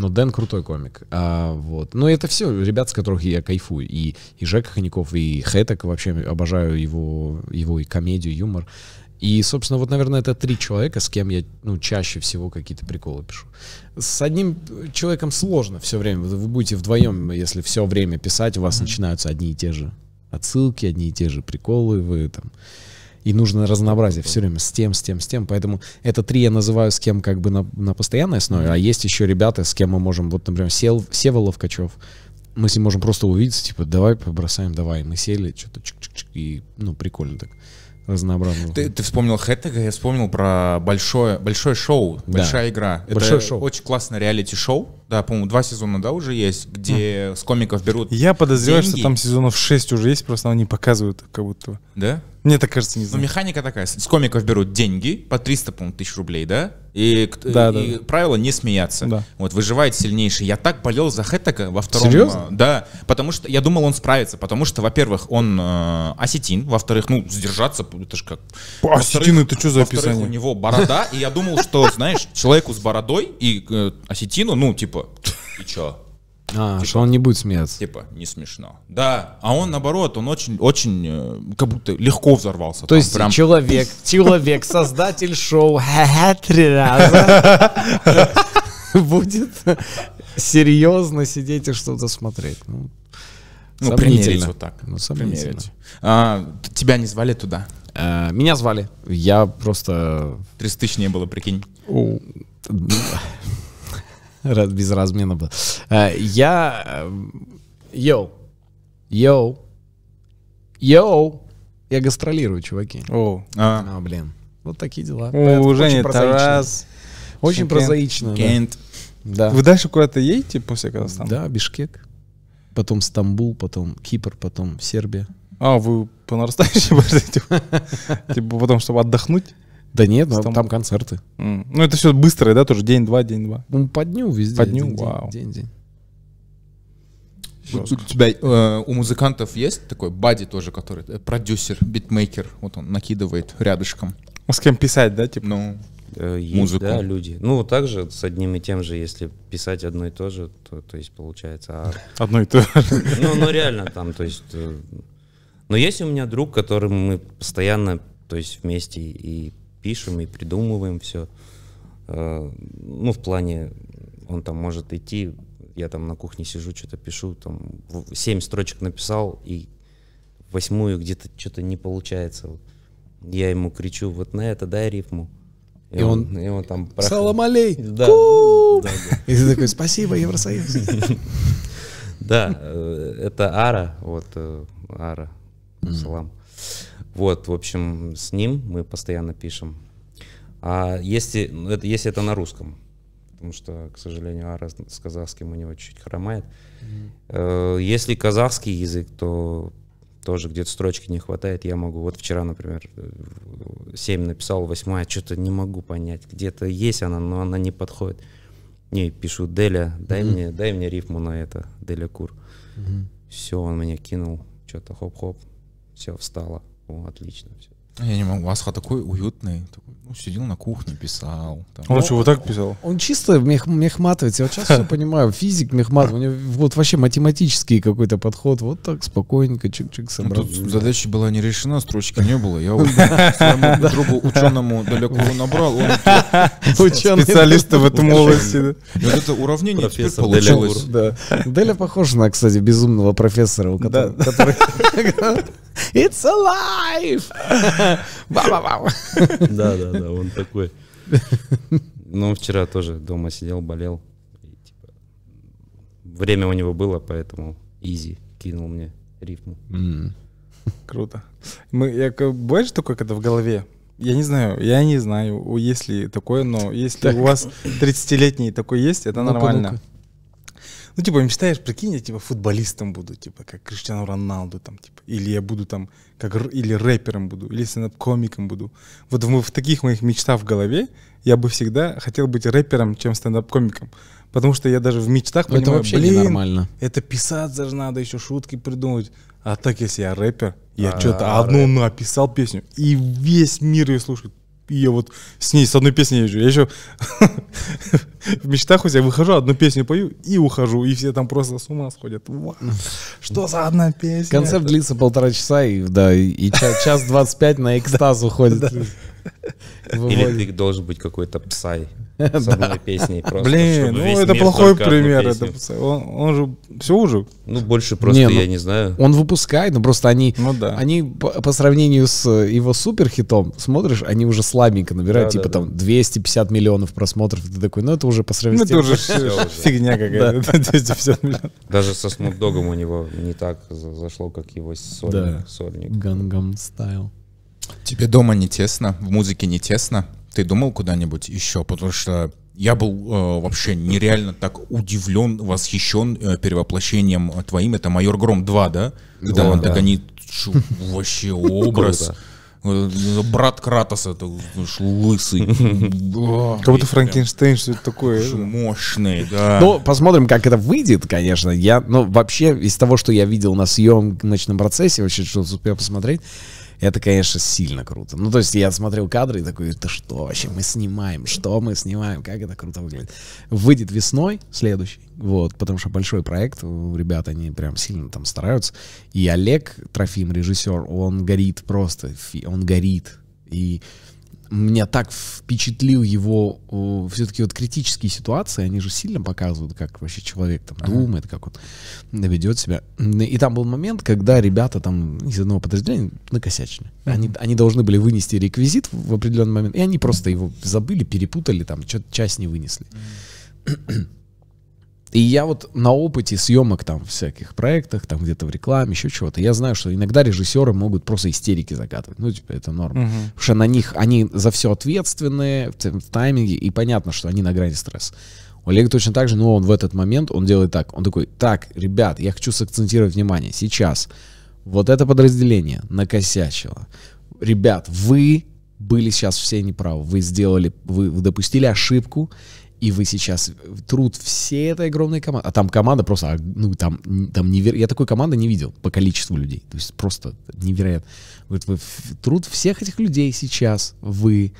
но Дэн крутой комик. А, вот. Но это все ребят, с которых я кайфую. И, и Жека Ханяков, и Хэтек. Вообще обожаю его, его и комедию, и юмор. И, собственно, вот, наверное, это три человека, с кем я, ну, чаще всего какие-то приколы пишу. С одним человеком сложно все время. Вы будете вдвоем, если все время писать, у вас mm-hmm. начинаются одни и те же отсылки, одни и те же приколы, вы там... И нужно разнообразие все время с тем, с тем, с тем. Поэтому это три я называю с кем как бы на, на постоянной основе, а есть еще ребята, с кем мы можем, вот, например, Сел, Сева Ловкачев, мы с ним можем просто увидеться, типа, давай побросаем, давай. Мы сели, что-то чик-чик-чик, и, ну, прикольно так разнообразного. Ты, ты вспомнил хэштега, я вспомнил про большое, большое шоу, да. большая игра. Большое Это шоу. очень классное реалити-шоу да, по-моему, два сезона, да, уже есть, где mm. с комиков берут Я подозреваю, деньги. что там сезонов 6 уже есть, просто они показывают как будто. Да? Мне так кажется, не ну, знаю. Ну, механика такая, с комиков берут деньги по 300, по тысяч рублей, да? И, да, и, да, и да. правило не смеяться. Да. Вот, выживает сильнейший. Я так болел за Хэттека во втором... Серьезно? Э, да, потому что я думал, он справится, потому что, во-первых, он э, осетин, во-вторых, ну, сдержаться, это же как... Осетин, это что за описание? у него борода, и я думал, что, знаешь, человеку с бородой и э, осетину, ну, типа, типа, и чё? А, типа, что он не будет смеяться. Типа, не смешно. Да, а он наоборот, он очень, очень, э, как будто легко взорвался. То там, есть прям... человек, человек, создатель шоу три раза будет серьезно сидеть и что-то смотреть. Ну, ну примерить вот так. Ну, примерить. А, тебя не звали туда? А, меня звали. Я просто... 30 тысяч не было, прикинь без размена был. Э, я... Э, йоу. Йоу. Йоу. Я гастролирую, чуваки. О, а. а блин. Вот такие дела. О, уже не Тарас. Очень прозаично. Кент. Да. Вы дальше куда-то едете после Казахстана? Да, Бишкек. Потом Стамбул, потом Кипр, потом Сербия. А, вы по нарастающей Типа потом, чтобы отдохнуть? Да нет, ну, там, там концерты. Mm. Ну это все быстрое, да, тоже день-два, день-два. Ну по дню везде. По дню, вау. День-день. У, у тебя э, у музыкантов есть такой бади тоже, который э, продюсер, битмейкер, вот он накидывает рядышком. А с кем писать, да, типа? Ну, э, есть, да, люди. Ну, также с одним и тем же, если писать одно и то же, то, то есть получается... А... Одно и то же. Ну, ну, реально там, то есть... Э, но есть у меня друг, которым мы постоянно, то есть вместе и пишем и придумываем все. Э, ну, в плане, он там может идти, я там на кухне сижу, что-то пишу, там семь строчек написал, и восьмую где-то что-то не получается. Я ему кричу, вот на это дай рифму. И, и он, он, и он там... Прах... Салам алей! Да, И ты такой, спасибо, Евросоюз. Да, э, это Ара, вот э, Ара, салам. Вот, в общем, с ним мы постоянно пишем. А если ну, это, если это на русском, потому что, к сожалению, Ара с казахским у него чуть-чуть хромает. Mm-hmm. Если казахский язык, то тоже где-то строчки не хватает, я могу. Вот вчера, например, 7 э, написал, 8, что-то не могу понять. Где-то есть она, но она не подходит. Не, пишу Деля, дай mm-hmm. мне, дай мне рифму на это, Деля Кур. Mm-hmm. Все, он мне кинул, что-то хоп-хоп, все встало. О, отлично все. Я не могу. Асха такой уютный. Такой, ну, сидел на кухне, писал. Там. Он ну, что, вот так писал? Он чисто мех, мехматовец. Я вот сейчас все понимаю. Физик мехмат. У него вот вообще математический какой-то подход. Вот так спокойненько чик-чик собрал. Ну, тут задача была не решена, строчки не было. Я своему другу ученому далеко набрал. специалиста в этом области. И вот это уравнение теперь получилось. Деля похож на, кстати, безумного профессора, у которого... It's alive! Да, да, да, он такой. Ну, вчера тоже дома сидел, болел. И, типа, время у него было, поэтому Изи кинул мне рифму. Круто. Мы, я, бывает же такое, когда в голове? Я не знаю, я не знаю, есть ли такое, но если так. у вас 30-летний такой есть, это ну нормально. Ну ну, типа, мечтаешь, прикинь, я, типа, футболистом буду, типа, как Криштиану Роналду, там, типа, или я буду, там, как, или рэпером буду, или стендап-комиком буду. Вот в, в таких моих мечтах в голове я бы всегда хотел быть рэпером, чем стендап-комиком. Потому что я даже в мечтах Но понимаю, это вообще блин, ненормально. это писать даже надо, еще шутки придумывать А так, если я рэпер, я а, что-то а, одну рэп. написал песню, и весь мир ее слушает ее вот с ней, с одной песней езжу. Я еще в мечтах у себя выхожу, одну песню пою и ухожу. И все там просто с ума сходят. Что за одна песня? Концерт длится полтора часа, и да, и час двадцать пять на экстаз уходит. Или ты должен быть какой-то псай с одной песней просто. Блин, ну это плохой пример. Это он, же все уже. Ну больше просто не, ну, я не знаю. Он выпускает, но ну, просто они, ну они по, сравнению с его суперхитом, смотришь, они уже слабенько набирают, типа там да. 250 миллионов просмотров. Ты такой, ну это уже по сравнению. Ну это уже фигня какая-то. Даже со смутдогом у него не так зашло, как его сольник. Гангам стайл. Тебе дома не тесно, в музыке не тесно. Ты думал куда-нибудь еще? Потому что я был э, вообще нереально так удивлен, восхищен э, перевоплощением твоим. Это «Майор Гром 2», да? Да, вот, да. Так они вообще образ. Э, брат Кратоса, это лысый. Как будто Франкенштейн, что это такое. Мощный, да. Ну, посмотрим, как это выйдет, конечно. Я, ну, вообще, из того, что я видел на съемочном процессе, вообще, что успел посмотреть, это, конечно, сильно круто. Ну, то есть я смотрел кадры и такой, это что вообще мы снимаем? Что мы снимаем? Как это круто выглядит? Выйдет весной следующий, вот, потому что большой проект, ребята, они прям сильно там стараются. И Олег Трофим, режиссер, он горит просто, он горит. И меня так впечатлил его все-таки вот критические ситуации, они же сильно показывают, как вообще человек там ага. думает, как он ведет себя. И там был момент, когда ребята там из одного подразделения накосячили. Они, они должны были вынести реквизит в определенный момент, и они просто его забыли, перепутали, там часть не вынесли. И я вот на опыте съемок там всяких проектах, там где-то в рекламе, еще чего-то, я знаю, что иногда режиссеры могут просто истерики закатывать. Ну, типа, это норма. Угу. Потому что на них, они за все ответственные в, в тайминге, и понятно, что они на грани стресса. У Олега точно так же, но он в этот момент, он делает так. Он такой, так, ребят, я хочу сакцентировать внимание, сейчас вот это подразделение накосячило. Ребят, вы были сейчас все неправы, вы сделали, вы допустили ошибку, и вы сейчас труд всей этой огромной команды. А там команда просто, а, ну там, там невер... Я такой команды не видел по количеству людей. То есть просто невероятно. Говорит, вы труд всех этих людей сейчас вы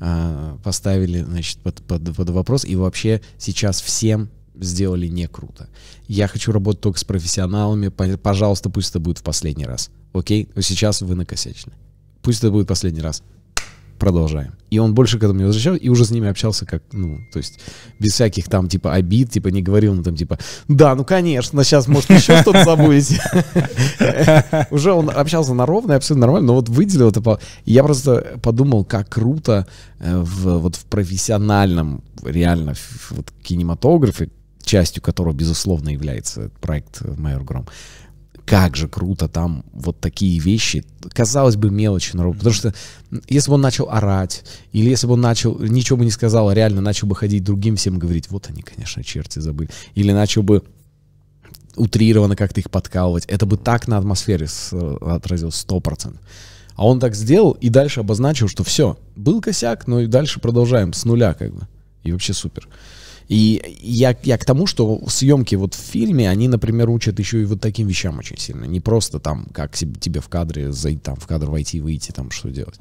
а, поставили, значит, под, под, под вопрос. И вообще сейчас всем сделали не круто. Я хочу работать только с профессионалами. Пожалуйста, пусть это будет в последний раз. Окей? Сейчас вы накосячили. Пусть это будет последний раз продолжаем. И он больше к этому не возвращался, и уже с ними общался как, ну, то есть, без всяких там, типа, обид, типа, не говорил, ну, там, типа, да, ну, конечно, сейчас, может, еще что-то забудете. Уже он общался на ровно, абсолютно нормально, но вот выделил это. Я просто подумал, как круто э, в вот в профессиональном, реально, вот кинематографе, частью которого, безусловно, является проект «Майор Гром», как же круто там вот такие вещи, казалось бы, мелочи на Потому что если бы он начал орать, или если бы он начал, ничего бы не сказал, а реально начал бы ходить другим всем говорить, вот они, конечно, черти забыли. Или начал бы утрированно как-то их подкалывать. Это бы так на атмосфере отразилось 100%. А он так сделал и дальше обозначил, что все, был косяк, но и дальше продолжаем с нуля как бы. И вообще супер. И я, я к тому, что съемки вот в фильме, они, например, учат еще и вот таким вещам очень сильно. Не просто там, как себе, тебе в кадре, зайти, там, в кадр войти, выйти, там, что делать.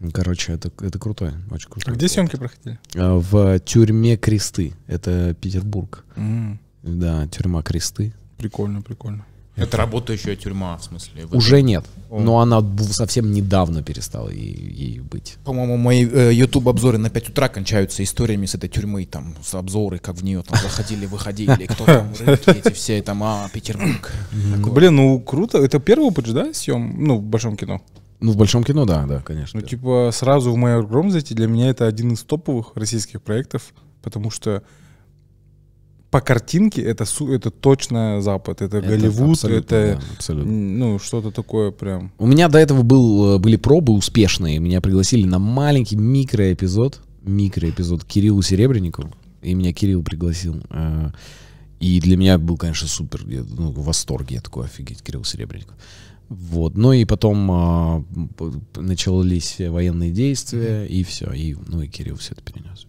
Ну, короче, это, это крутое, очень крутое. А где съемки проходили? А, в тюрьме Кресты. Это Петербург. Mm. Да, тюрьма Кресты. Прикольно, прикольно. Это, это работающая тюрьма, в смысле? В Уже этом? нет. О. Но она совсем недавно перестала ей, ей быть. По-моему, мои э, YouTube-обзоры на 5 утра кончаются историями с этой тюрьмы, там, с обзоры, как в нее там заходили, выходили, кто там, эти все, там, а, Петербург. Блин, ну круто. Это первый опыт, да, съем? Ну, в большом кино. Ну, в большом кино, да, да, конечно. Ну, типа, сразу в «Майор Гром» зайти для меня это один из топовых российских проектов, потому что по картинке это, су, это точно Запад, это, это Голливуд, абсолютно, это да, абсолютно. ну что-то такое прям. У меня до этого был, э, были пробы успешные, меня пригласили на маленький микроэпизод, микроэпизод Кириллу Серебренникову, и меня Кирилл пригласил. Э, и для меня был, конечно, супер, я, ну, в восторге, я такой, офигеть, Кирилл Серебренников. Вот, ну и потом э, начались военные действия, и все, и, ну и Кирилл все это перенес.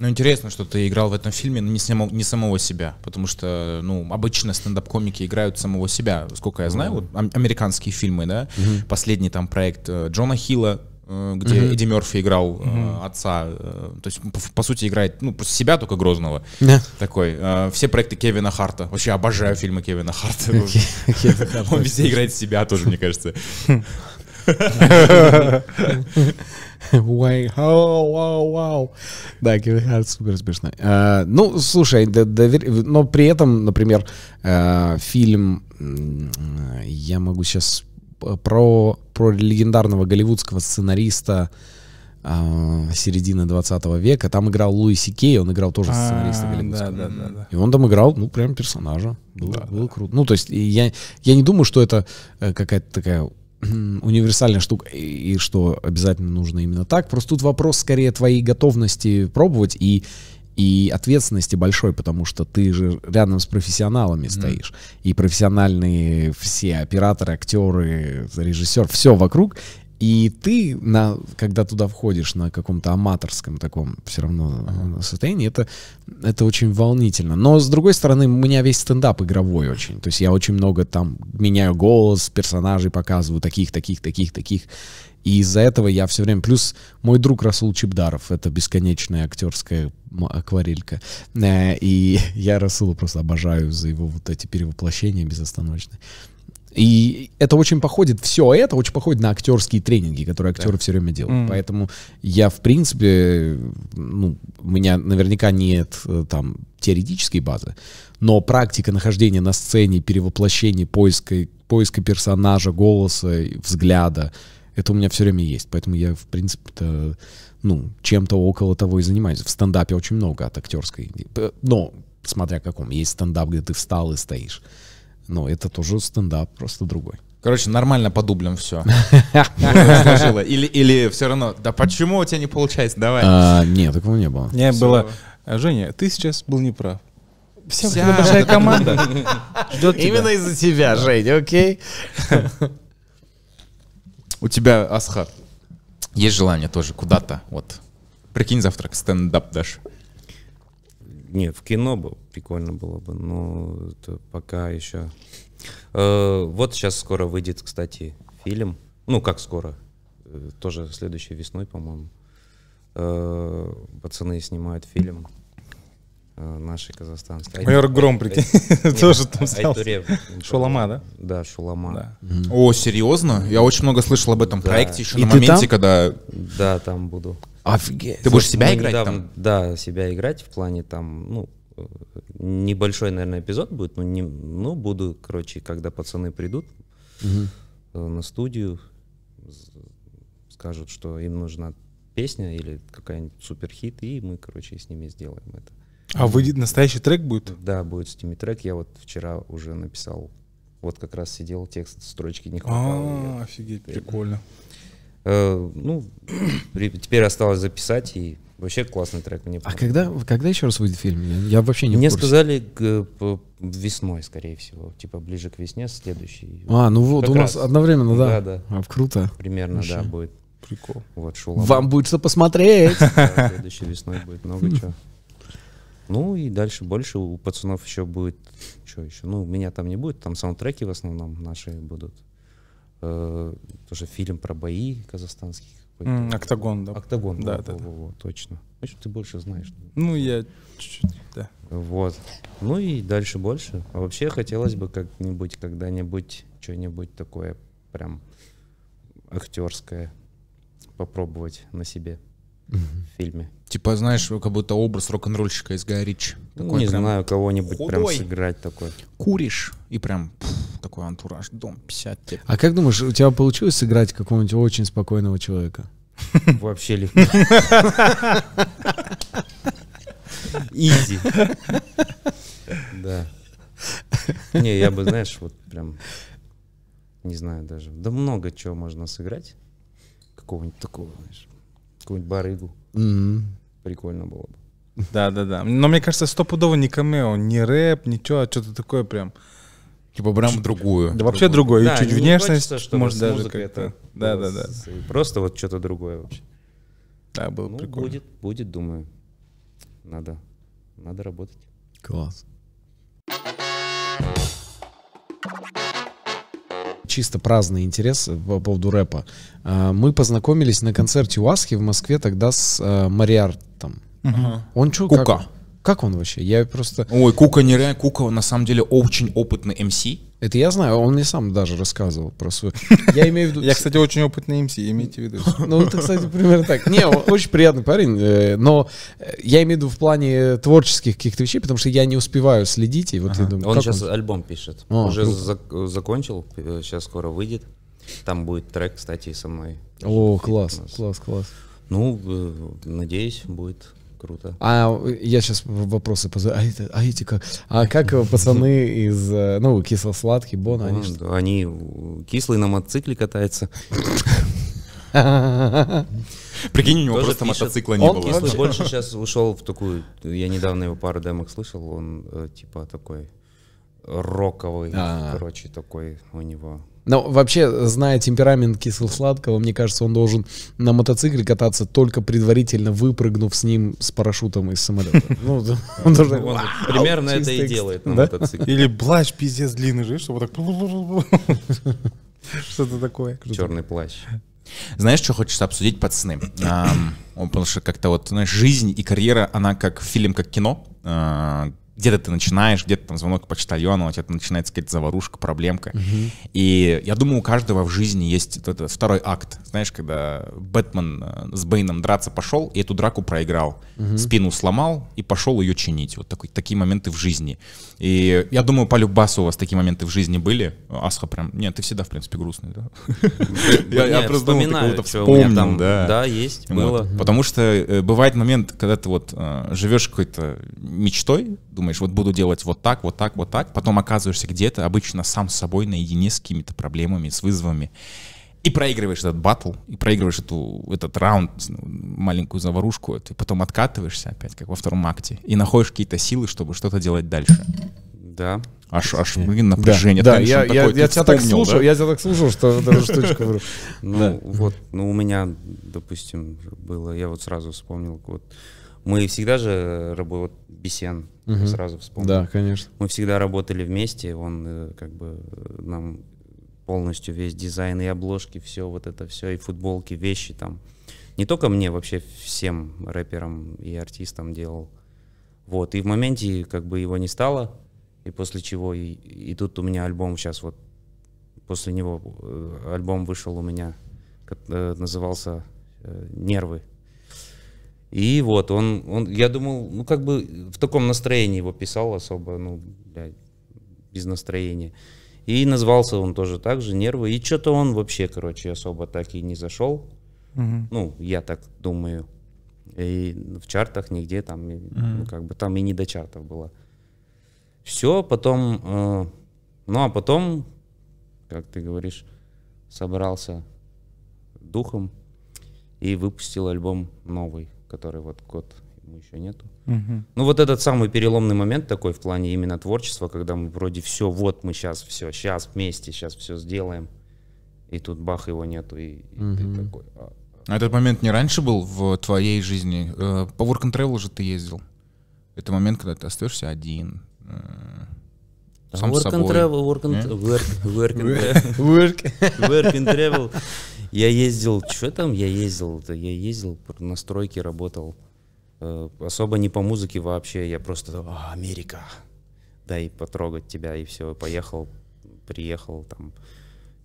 Ну, интересно, что ты играл в этом фильме, но не, само, не самого себя, потому что, ну, обычно стендап-комики играют самого себя. Сколько я знаю, вот а- американские фильмы, да, угу. последний там проект э, Джона Хилла, э, где mm-hmm. Эдди Мерфи играл mm-hmm. отца, э, то есть по, по сути играет ну просто себя только Грозного yeah. такой. Э, все проекты Кевина Харта, вообще обожаю фильмы Кевина Харта. Он везде играет себя тоже, мне кажется. Уай, вау, вау, wow. Да, Кевин Харт супер смешной. А, ну, слушай, но при этом, например, а, фильм, я могу сейчас про, про легендарного голливудского сценариста а, середины 20 века. Там играл Луи Сикей, он играл тоже сценариста голливудского. Да, да, да, и он там играл, ну, прям персонажа. Было, было круто. Ну, то есть я, я не думаю, что это э, какая-то такая универсальная штука, и, что обязательно нужно именно так. Просто тут вопрос скорее твоей готовности пробовать и и ответственности большой, потому что ты же рядом с профессионалами mm. стоишь. И профессиональные все операторы, актеры, режиссер, все вокруг. И ты, на, когда туда входишь на каком-то аматорском таком все равно ага. Э, состоянии, это, это очень волнительно. Но, с другой стороны, у меня весь стендап игровой очень. То есть я очень много там меняю голос, персонажей показываю, таких, таких, таких, таких. И из-за этого я все время... Плюс мой друг Расул Чебдаров, это бесконечная актерская акварелька. Э, и я Расула просто обожаю за его вот эти перевоплощения безостановочные. И это очень походит, все это очень походит на актерские тренинги, которые актеры да. все время делают. Mm. Поэтому я, в принципе, ну, у меня наверняка нет э, там теоретической базы, но практика нахождения на сцене, перевоплощения, поиска, поиска персонажа, голоса, взгляда, это у меня все время есть. Поэтому я, в принципе-то, ну, чем-то около того и занимаюсь. В стендапе очень много от актерской. Э, но смотря каком. Есть стендап, где ты встал и стоишь но это тоже стендап, просто другой. Короче, нормально по дублям все. Или, или все равно, да почему у тебя не получается, давай. А, нет, такого не было. Не было. А, Женя, ты сейчас был неправ. Вся, Вся большая команда ждет тебя. Именно из-за тебя, Женя, окей? У тебя, Асхат, есть желание тоже куда-то, вот, прикинь завтра стендап дашь? Нет, в кино был прикольно было бы, но это пока еще. Э, вот сейчас скоро выйдет, кстати, фильм. Ну, как скоро? Э, тоже следующей весной, по-моему. Э, пацаны снимают фильм наши казахстанские. Майор Гром, прикинь, тоже там снялся. Шулама, да? Да, Шулама. О, серьезно? Я очень много слышал об этом проекте еще на моменте, когда... Да, там буду. Офигеть. Ты будешь себя играть там? Да, себя играть в плане там, ну, небольшой, наверное, эпизод будет. Ну, не, ну буду, короче, когда пацаны придут угу. на студию, скажут, что им нужна песня или какая-нибудь суперхит, и мы, короче, с ними сделаем это. А выйдет настоящий трек будет? Да, будет с ними трек. Я вот вчера уже написал. Вот как раз сидел, текст строчки не хватало. А, офигеть, прикольно. Э, ну, теперь осталось записать и Вообще классный трек, мне А когда, когда еще раз выйдет фильм? Я, я вообще не Мне сказали к, по, весной, скорее всего. Типа ближе к весне следующий. А, ну вот как у нас раз. одновременно, да? Да, да. А, круто. Примерно, вообще. да, будет. Прикол. Вот, шулом. Вам будет что посмотреть. Да, следующей весной будет много чего. Ну и дальше больше у пацанов еще будет, что еще, ну меня там не будет, там саундтреки в основном наши будут. Э, тоже фильм про бои казахстанских какой-то. Октагон, да. Октагон, да, да, во, да. точно. Значит, ты больше знаешь. Ну, я чуть-чуть, да. Вот. Ну и дальше больше. А вообще хотелось бы как-нибудь, когда-нибудь что-нибудь такое прям актерское попробовать на себе в фильме. Типа, знаешь, как будто образ рок-н ролльщика из Гая Ричи. Такой Не прям знаю, кого-нибудь прям сыграть такой. Куришь, и прям пф, такой антураж, дом 50 типа. А как думаешь, у тебя получилось сыграть какого-нибудь очень спокойного человека? Вообще легко. Изи. Да. Не, я бы, знаешь, вот прям, не знаю даже, да много чего можно сыграть. Какого-нибудь такого, знаешь, какую нибудь барыгу. Мгм прикольно было бы. Да, да, да. Но мне кажется, стопудово не камео, не рэп, ничего, а что-то такое прям. Типа прям другую. Да вообще другое. Да, и чуть внешность, хочется, что может даже как-то. Да, да, да. Просто вот что-то другое вообще. Да, было ну, прикольно. Будет, будет, думаю. Надо, надо работать. Класс. Thank you чисто праздный интерес по поводу рэпа. А, мы познакомились на концерте у в Москве тогда с э, Мариартом. Угу. Он что? Кука. Как... Как он вообще? Я просто... Ой, Кука нереально. Кука на самом деле очень опытный МС. Это я знаю, он мне сам даже рассказывал про свой. Я имею в виду... Я, кстати, очень опытный МС, имейте в виду. Ну, это, кстати, примерно так. Не, очень приятный парень, э, но э, я имею в виду в плане творческих каких-то вещей, потому что я не успеваю следить, и вот я думаю... Он сейчас альбом пишет. О, а, Уже ну. закончил, сейчас э, скоро выйдет. Там будет трек, кстати, со мной. О, класс, класс, класс. Ну, надеюсь, будет Круто. А я сейчас вопросы позову. А, это, а эти как? А как пацаны из, э, ну, кисло-сладкий, Бон, они что? Они кислые на мотоцикле катаются. Прикинь, у него просто мотоцикла не было. Он больше сейчас ушел в такую... Я недавно его пару демок слышал, он э, типа такой роковый, а. короче, такой у него но ну, вообще, зная темперамент кисло-сладкого, мне кажется, он должен на мотоцикле кататься только предварительно выпрыгнув с ним с парашютом из самолета. Ну, он должен... Он примерно это и делает на мотоцикле. Или плащ пиздец длинный же, чтобы так... Что-то такое. Черный плащ. Знаешь, что хочется обсудить, пацаны? Потому что как-то вот, знаешь, жизнь и карьера, она как фильм, как кино а, где-то ты начинаешь, где-то там звонок почтальона, у тебя начинается какая-то заварушка, проблемка. Угу. И я думаю, у каждого в жизни есть этот второй акт. Знаешь, когда Бэтмен э, с Бэйном драться пошел и эту драку проиграл, угу. спину сломал и пошел ее чинить. Вот такой, такие моменты в жизни. И я думаю, по любасу у вас такие моменты в жизни были. Асха прям... Нет, ты всегда, в принципе, грустный, да? Я просто думал, ты кого-то вспомнил, да. Да, есть, было. Потому что э, бывает момент, когда ты вот э, живешь какой-то мечтой, думаешь, думаешь, вот буду делать вот так, вот так, вот так, потом оказываешься где-то, обычно сам с собой наедине с какими-то проблемами, с вызовами, и проигрываешь этот батл, и проигрываешь эту, этот раунд, ну, маленькую заварушку, и потом откатываешься опять, как во втором акте, и находишь какие-то силы, чтобы что-то делать дальше. Да. Аж, э, аж блин, напряжение. Да, да я, я, я тебя так слушал, да? я тебя так слушал, что даже штучка вру. Ну, вот, ну, у меня, допустим, было, я вот сразу вспомнил, вот, мы всегда же работали, вот Бесен угу. сразу вспомнил. Да, конечно. Мы всегда работали вместе, он э, как бы нам полностью весь дизайн и обложки, все вот это все, и футболки, вещи там. Не только мне, вообще всем рэперам и артистам делал. Вот, и в моменте как бы его не стало, и после чего, и, и тут у меня альбом сейчас вот, после него э, альбом вышел у меня, э, назывался «Нервы». И вот он, он, я думал, ну как бы в таком настроении его писал особо, ну, блядь, без настроения. И назвался он тоже так же, «Нервы». И что-то он вообще, короче, особо так и не зашел. Угу. Ну, я так думаю. И в чартах нигде там, угу. ну, как бы там и не до чартов было. Все, потом, э, ну а потом, как ты говоришь, собрался духом и выпустил альбом новый который вот год ему еще нету. Угу. Ну вот этот самый переломный момент такой в плане именно творчества, когда мы вроде все, вот мы сейчас все, сейчас вместе, сейчас все сделаем, и тут бах его нету, и, и угу. ты такой. А, а этот момент не раньше был в твоей жизни? Э, по work and travel же ты ездил. Это момент, когда ты остаешься один. Э, сам work and travel, work and, work, work and travel. Work. and travel. Я ездил, что там я ездил-то? Я ездил, на стройке работал. Э, особо не по музыке вообще, я просто, а, Америка, дай потрогать тебя, и все, поехал, приехал, там,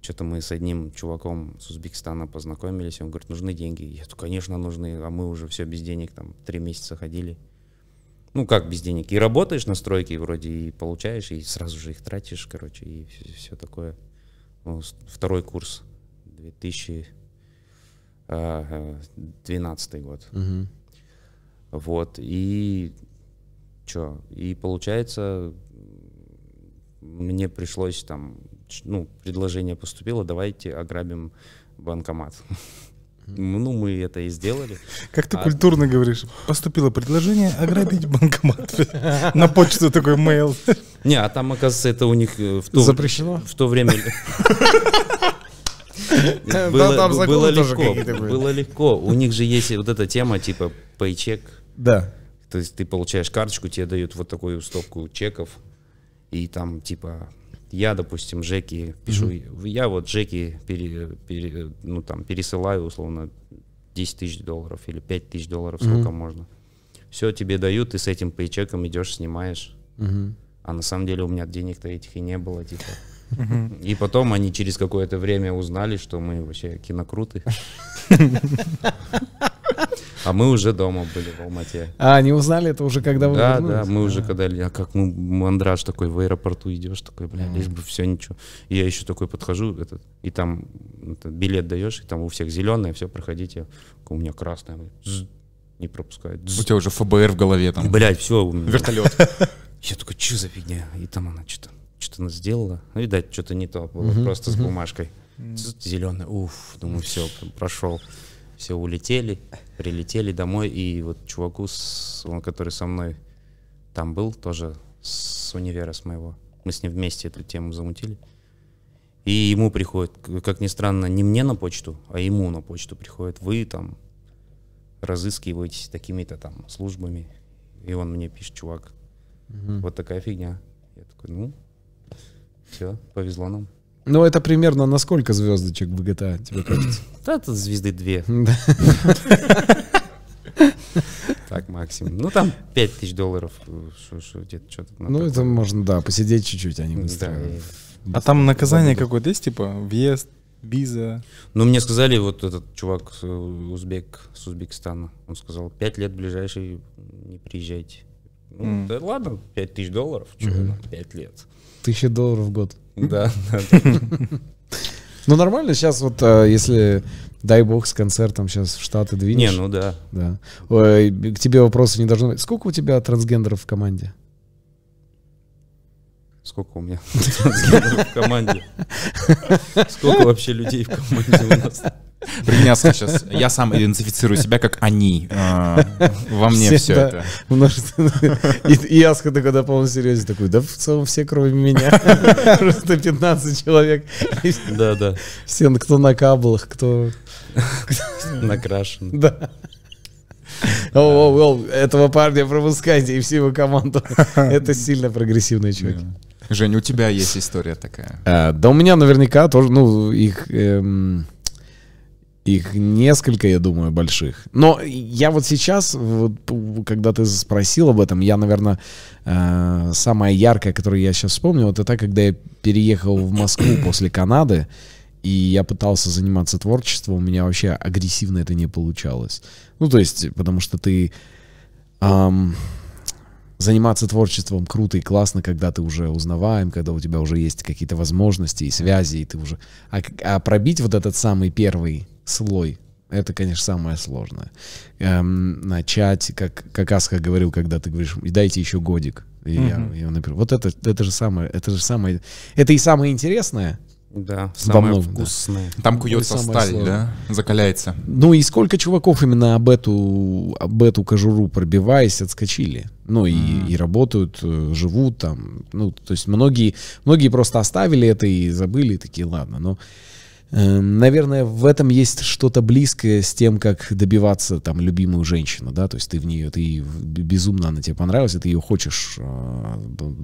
что-то мы с одним чуваком с Узбекистана познакомились, он говорит, нужны деньги. Я говорю, конечно, нужны, а мы уже все без денег, там, три месяца ходили ну как без денег, и работаешь на стройке вроде, и получаешь, и сразу же их тратишь, короче, и все, все такое. Ну, второй курс, 2012 а, год. Угу. Вот, и что, и получается, мне пришлось там, ну, предложение поступило, давайте ограбим банкомат. Ну, мы это и сделали. Как ты а... культурно говоришь. Поступило предложение ограбить банкомат. На почту такой мейл. Не, а там, оказывается, это у них э, в то... Запрещено? В то время... Было, там было легко, было легко. У них же есть вот эта тема типа paycheck. Да. То есть ты получаешь карточку, тебе дают вот такую стопку чеков, и там типа я, допустим, Жеки пишу, mm-hmm. я вот Жеки пере, пере, ну, там, пересылаю условно 10 тысяч долларов или 5 тысяч долларов, сколько mm-hmm. можно. Все тебе дают, ты с этим пейчеком идешь, снимаешь. Mm-hmm. А на самом деле у меня денег-то этих и не было, типа. И потом они через какое-то время узнали, что мы вообще кинокруты. А мы уже дома были в Алмате. А, не узнали это уже, когда вы Да, вернулись? да, мы а. уже когда... а как ну, мандраж такой, в аэропорту идешь, такой, бля, лишь бы все, ничего. И я еще такой подхожу, этот, и там этот, билет даешь, и там у всех зеленое, все, проходите. У меня красное, не пропускает. У тебя уже ФБР в голове там. Блять, все. Вертолет. Я такой, что за фигня? И там она что-то что-то она сделала. Ну, видать, что-то не то было, просто с бумажкой. Зеленый, уф, думаю, все, прошел. Все улетели прилетели домой, и вот чуваку, с, он, который со мной там был, тоже с универа с моего, мы с ним вместе эту тему замутили. И ему приходит, как ни странно, не мне на почту, а ему на почту приходит. Вы там разыскиваетесь такими-то там службами. И он мне пишет, чувак, угу. вот такая фигня. Я такой, ну, все, повезло нам. Ну, это примерно на сколько звездочек в GTA, а, тебе кажется? Да, тут звезды две. Так, максимум. Ну, там 5 тысяч долларов. что-то. Ну, это можно, да, посидеть чуть-чуть, а не быстро. А там наказание какое-то есть, типа, въезд, виза? Ну, мне сказали, вот этот чувак, узбек, с Узбекистана, он сказал, 5 лет ближайший не приезжайте. Ну, да ладно, 5 тысяч долларов, что, 5 лет. Тысяча долларов в год. Да. Ну нормально сейчас вот, э, если, дай бог, с концертом сейчас в Штаты двинешь. Не, ну да. да. к тебе вопросы не должно быть. Сколько у тебя трансгендеров в команде? Сколько у меня трансгендеров в команде? Сколько вообще людей в команде у нас? Приняться сейчас. Я сам идентифицирую себя как они. А, во мне все, все да, это. И, и Аска такой на полном серьезе такой, да в целом все кроме меня. Просто 15 человек. Да, да. Все, ну, кто на каблах, кто... Накрашен. Да. Оу, этого парня пропускайте и всю его команду. Это сильно прогрессивный человек. Жень, у тебя есть история такая? Э, да у меня наверняка тоже, ну, их... Эм, их несколько, я думаю, больших. Но я вот сейчас, вот, когда ты спросил об этом, я, наверное, э, самая яркая, которую я сейчас вспомнил, это та, когда я переехал в Москву после Канады, и я пытался заниматься творчеством, у меня вообще агрессивно это не получалось. Ну, то есть, потому что ты... Эм, заниматься творчеством круто и классно, когда ты уже узнаваем, когда у тебя уже есть какие-то возможности и связи, и ты уже... А, а пробить вот этот самый первый слой. Это, конечно, самое сложное. Эм, начать, как, как Аска говорил, когда ты говоришь, дайте еще годик. И mm-hmm. я, я, например, вот это, это же самое, это же самое, это и самое интересное, да, самое вкусное. Да. Там куется сталь, сложное. да? Закаляется. Ну и сколько чуваков именно об эту, об эту кожуру пробиваясь отскочили? Ну и, mm. и работают, э, живут там. Ну, то есть многие, многие просто оставили это и забыли, и такие, ладно, но... Ну, Эм, наверное, в этом есть что-то близкое с тем, как добиваться там любимую женщину, да, то есть ты в нее, ты безумно она тебе понравилась, и ты ее хочешь э,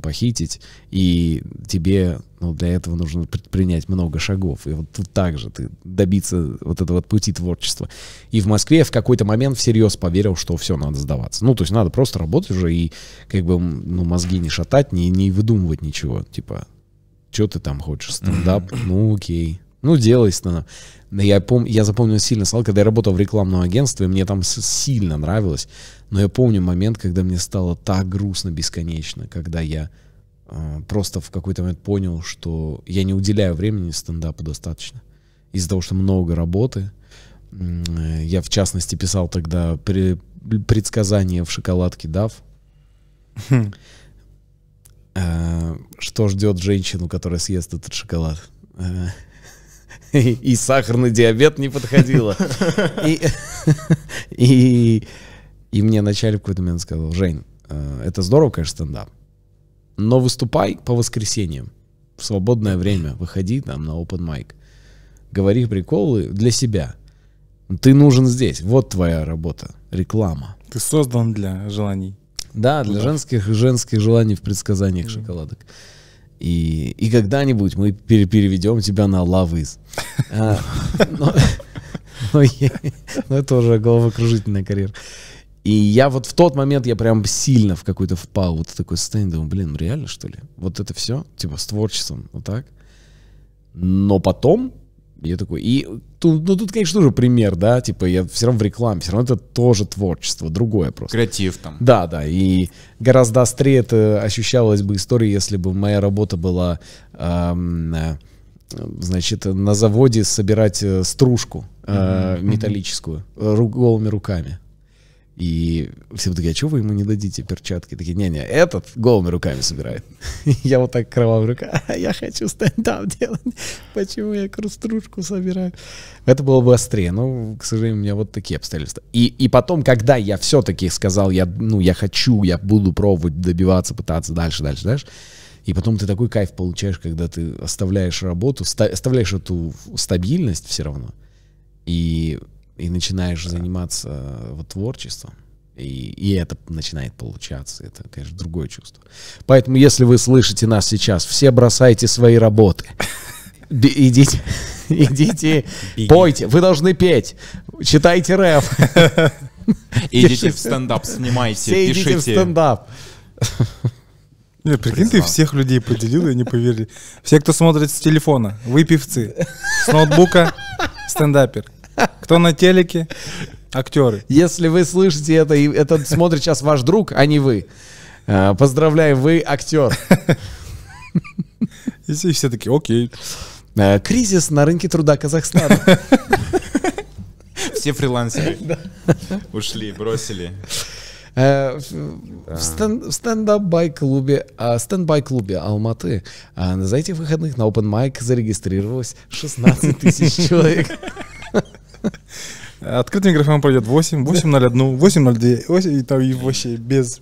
похитить, и тебе ну, для этого нужно предпринять много шагов. И вот тут также ты добиться вот этого вот пути творчества. И в Москве я в какой-то момент всерьез поверил, что все, надо сдаваться. Ну, то есть надо просто работать уже и как бы ну, мозги не шатать, не, не выдумывать ничего. Типа, что ты там хочешь? Стендап? Ну, окей ну, делай страна. Я, пом... я запомнил сильно слова, когда я работал в рекламном агентстве, мне там сильно нравилось. Но я помню момент, когда мне стало так грустно бесконечно, когда я э, просто в какой-то момент понял, что я не уделяю времени стендапу достаточно. Из-за того, что много работы. Э, я, в частности, писал тогда при... предсказание в шоколадке Дав. А, что ждет женщину, которая съест этот шоколад? А, и сахарный диабет не подходило. И, и, и мне начальник в какой-то момент сказал, Жень, э, это здорово, конечно, стендап, но выступай по воскресеньям, в свободное время, выходи там на open mic, говори приколы для себя. Ты нужен здесь, вот твоя работа, реклама. Ты создан для желаний. Да, для женских женских желаний в предсказаниях да. шоколадок. И, и когда-нибудь мы пер переведем тебя на лавыз. А, но это уже головокружительная карьера. И я вот в тот момент, я прям сильно в какой-то впал, вот в такой состояние, думаю, блин, ну реально что ли? Вот это все? Типа с творчеством, вот так? Но потом я такой, и тут, ну тут, конечно, тоже пример, да, типа я все равно в рекламе, все равно это тоже творчество, другое просто. Креатив там. Да, да, и гораздо острее это ощущалось бы история, если бы моя работа была, эм, значит, на заводе собирать э, стружку э, металлическую голыми руками. И все такие, а чего вы ему не дадите перчатки? такие, не-не, этот голыми руками собирает. Я вот так кровавая рука, «А, я хочу стендап делать, почему я круструшку собираю? Это было бы острее, но, к сожалению, у меня вот такие обстоятельства. И, и потом, когда я все-таки сказал, я, ну, я хочу, я буду пробовать добиваться, пытаться дальше, дальше, дальше, и потом ты такой кайф получаешь, когда ты оставляешь работу, оставляешь эту стабильность все равно, и и начинаешь да. заниматься э, вот, творчеством, и, и это начинает получаться. Это, конечно, другое чувство. Поэтому, если вы слышите нас сейчас, все бросайте свои работы. Идите, идите, пойте. Вы должны петь. Читайте рэп. Идите в стендап, снимайте, пишите. идите в стендап. Не, прикинь, Признал. ты всех людей поделил и не поверили. Все, кто смотрит с телефона, вы певцы. С ноутбука стендапер. Кто на телеке? Актеры. Если вы слышите это, и это смотрит сейчас ваш друг, а не вы. Э, поздравляем, вы актер. Если все такие, окей. Э, кризис на рынке труда Казахстана. Все фрилансеры ушли, бросили. Э, в стендап-бай-клубе а, стендбай-клубе Алматы а, за этих выходных на Open Mic зарегистрировалось 16 тысяч человек. Открытый микрофон пройдет 8, 8.01, 8.02, и там и вообще без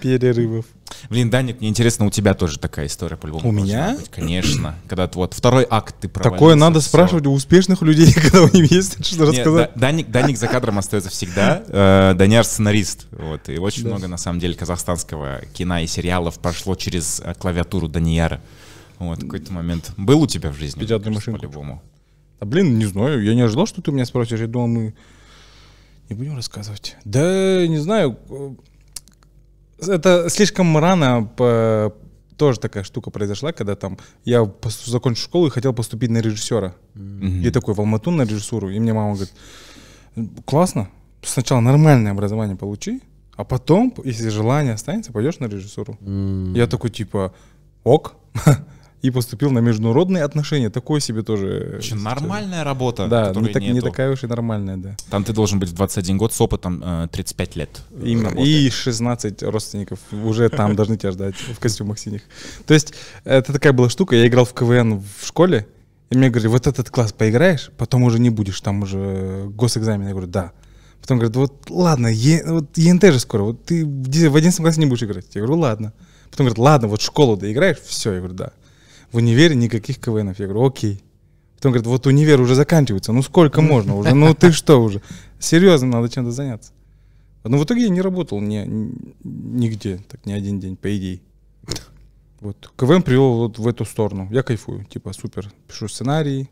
перерывов. Блин, Даник, мне интересно, у тебя тоже такая история по-любому. У меня? Быть, конечно. Когда вот второй акт ты провалился. Такое надо все. спрашивать у успешных людей, когда у них есть что Нет, рассказать. Да, Даник, Даник за кадром остается всегда. Э, Даняр сценарист. Вот, и очень да. много, на самом деле, казахстанского кино и сериалов прошло через э, клавиатуру Даниара. Вот, какой-то момент был у тебя в жизни? Печатную машинку. По-любому. Да блин, не знаю, я не ожидал, что ты меня спросишь. Я думал, мы не будем рассказывать. Да, не знаю. Э, это слишком рано по... тоже такая штука произошла, когда там я закончил школу и хотел поступить на режиссера. Mm-hmm. Я такой в Алмату на режиссуру. И мне мама говорит, классно, сначала нормальное образование получи, а потом, если желание останется, пойдешь на режиссуру. Mm-hmm. Я такой типа, ок. и поступил на международные отношения. Такое себе тоже... Очень нормальная работа, Да, не, так, не такая уж и нормальная, да. Там ты должен быть в 21 год с опытом э, 35 лет. Э, Именно. И 16 родственников уже там должны тебя ждать в костюмах синих. То есть э, это такая была штука. Я играл в КВН в школе, и мне говорили, вот этот класс поиграешь, потом уже не будешь, там уже госэкзамен. Я говорю, да. Потом говорят, вот ладно, е, вот ЕНТ же скоро, вот ты в 11 классе не будешь играть. Я говорю, ладно. Потом говорят, ладно, вот школу доиграешь, все. Я говорю, да в универе никаких КВНов. Я говорю, окей. Потом говорит, вот универ уже заканчивается, ну сколько ну. можно уже, ну ты что уже, серьезно надо чем-то заняться. Но ну, в итоге я не работал ни, нигде, так ни один день, по идее. Вот. КВН привел вот в эту сторону. Я кайфую, типа супер. Пишу сценарии,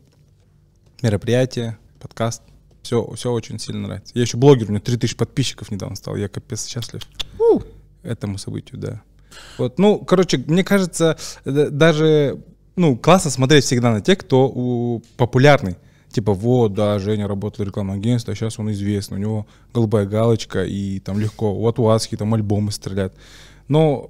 мероприятия, подкаст. Все, все очень сильно нравится. Я еще блогер, у меня 3000 подписчиков недавно стал. Я капец счастлив. Этому событию, да. Вот. Ну, короче, мне кажется, даже ну, классно смотреть всегда на тех, кто у, популярный. Типа, вот, да, Женя работал в рекламном агентстве, а сейчас он известен, у него голубая галочка, и там легко. Вот у Аски там альбомы стрелят. Но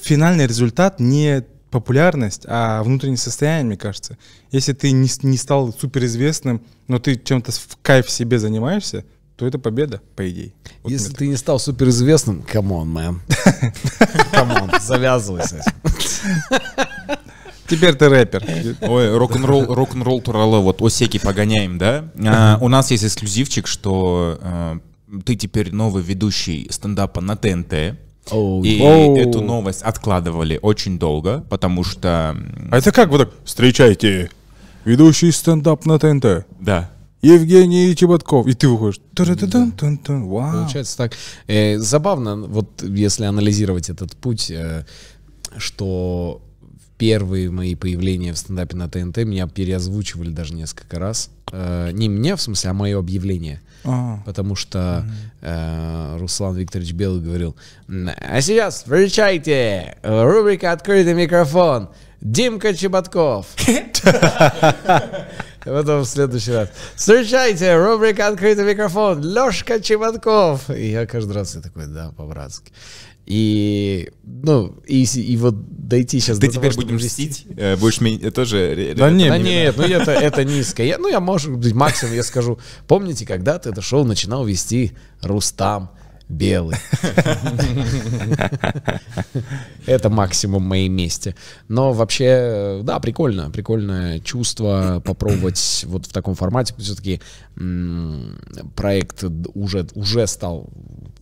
финальный результат не популярность, а внутреннее состояние, мне кажется. Если ты не, не стал суперизвестным, но ты чем-то в кайф себе занимаешься, то это победа, по идее. Вот Если ты не стал суперизвестным, камон, мэн. Камон, завязывай с этим. Теперь ты рэпер. Ой, рок-н-ролл, рок-н-ролл турало, вот осеки погоняем, да? А, у нас есть эксклюзивчик, что э, ты теперь новый ведущий стендапа на ТНТ. Oh, и oh. эту новость откладывали очень долго, потому что... А это как вот так? Встречайте, ведущий стендап на ТНТ. Да. Евгений Чеботков. И ты выходишь. Вау. Получается так. Э, забавно, вот если анализировать этот путь, э, что первые мои появления в стендапе на ТНТ меня переозвучивали даже несколько раз. Э, не меня, в смысле, а мое объявление. А-а-а. Потому что э, Руслан Викторович Белый говорил, а сейчас встречайте, э, рубрика «Открытый микрофон», Димка Чеботков. Потом в следующий раз. Встречайте, рубрика «Открытый микрофон», Лешка Чеботков. И я каждый раз я такой, да, по-братски. И, ну, и, и вот дойти сейчас Ты до теперь того, будем мстить? Э, будешь меня э, тоже... Да нет, да нет, ну это, это низко. Я, ну я, может быть, максимум я скажу. Помните, когда-то это шоу начинал вести Рустам белый. Это максимум моей мести. Но вообще, да, прикольно, прикольное чувство попробовать вот в таком формате. Все-таки проект уже, уже стал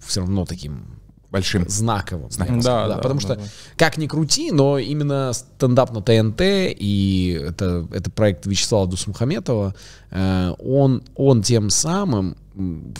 все равно таким большим. Знаковым. знаковым да, да, да, потому да, что, да. как ни крути, но именно стендап на ТНТ и это, это проект Вячеслава Дусмухаметова, э, он, он тем самым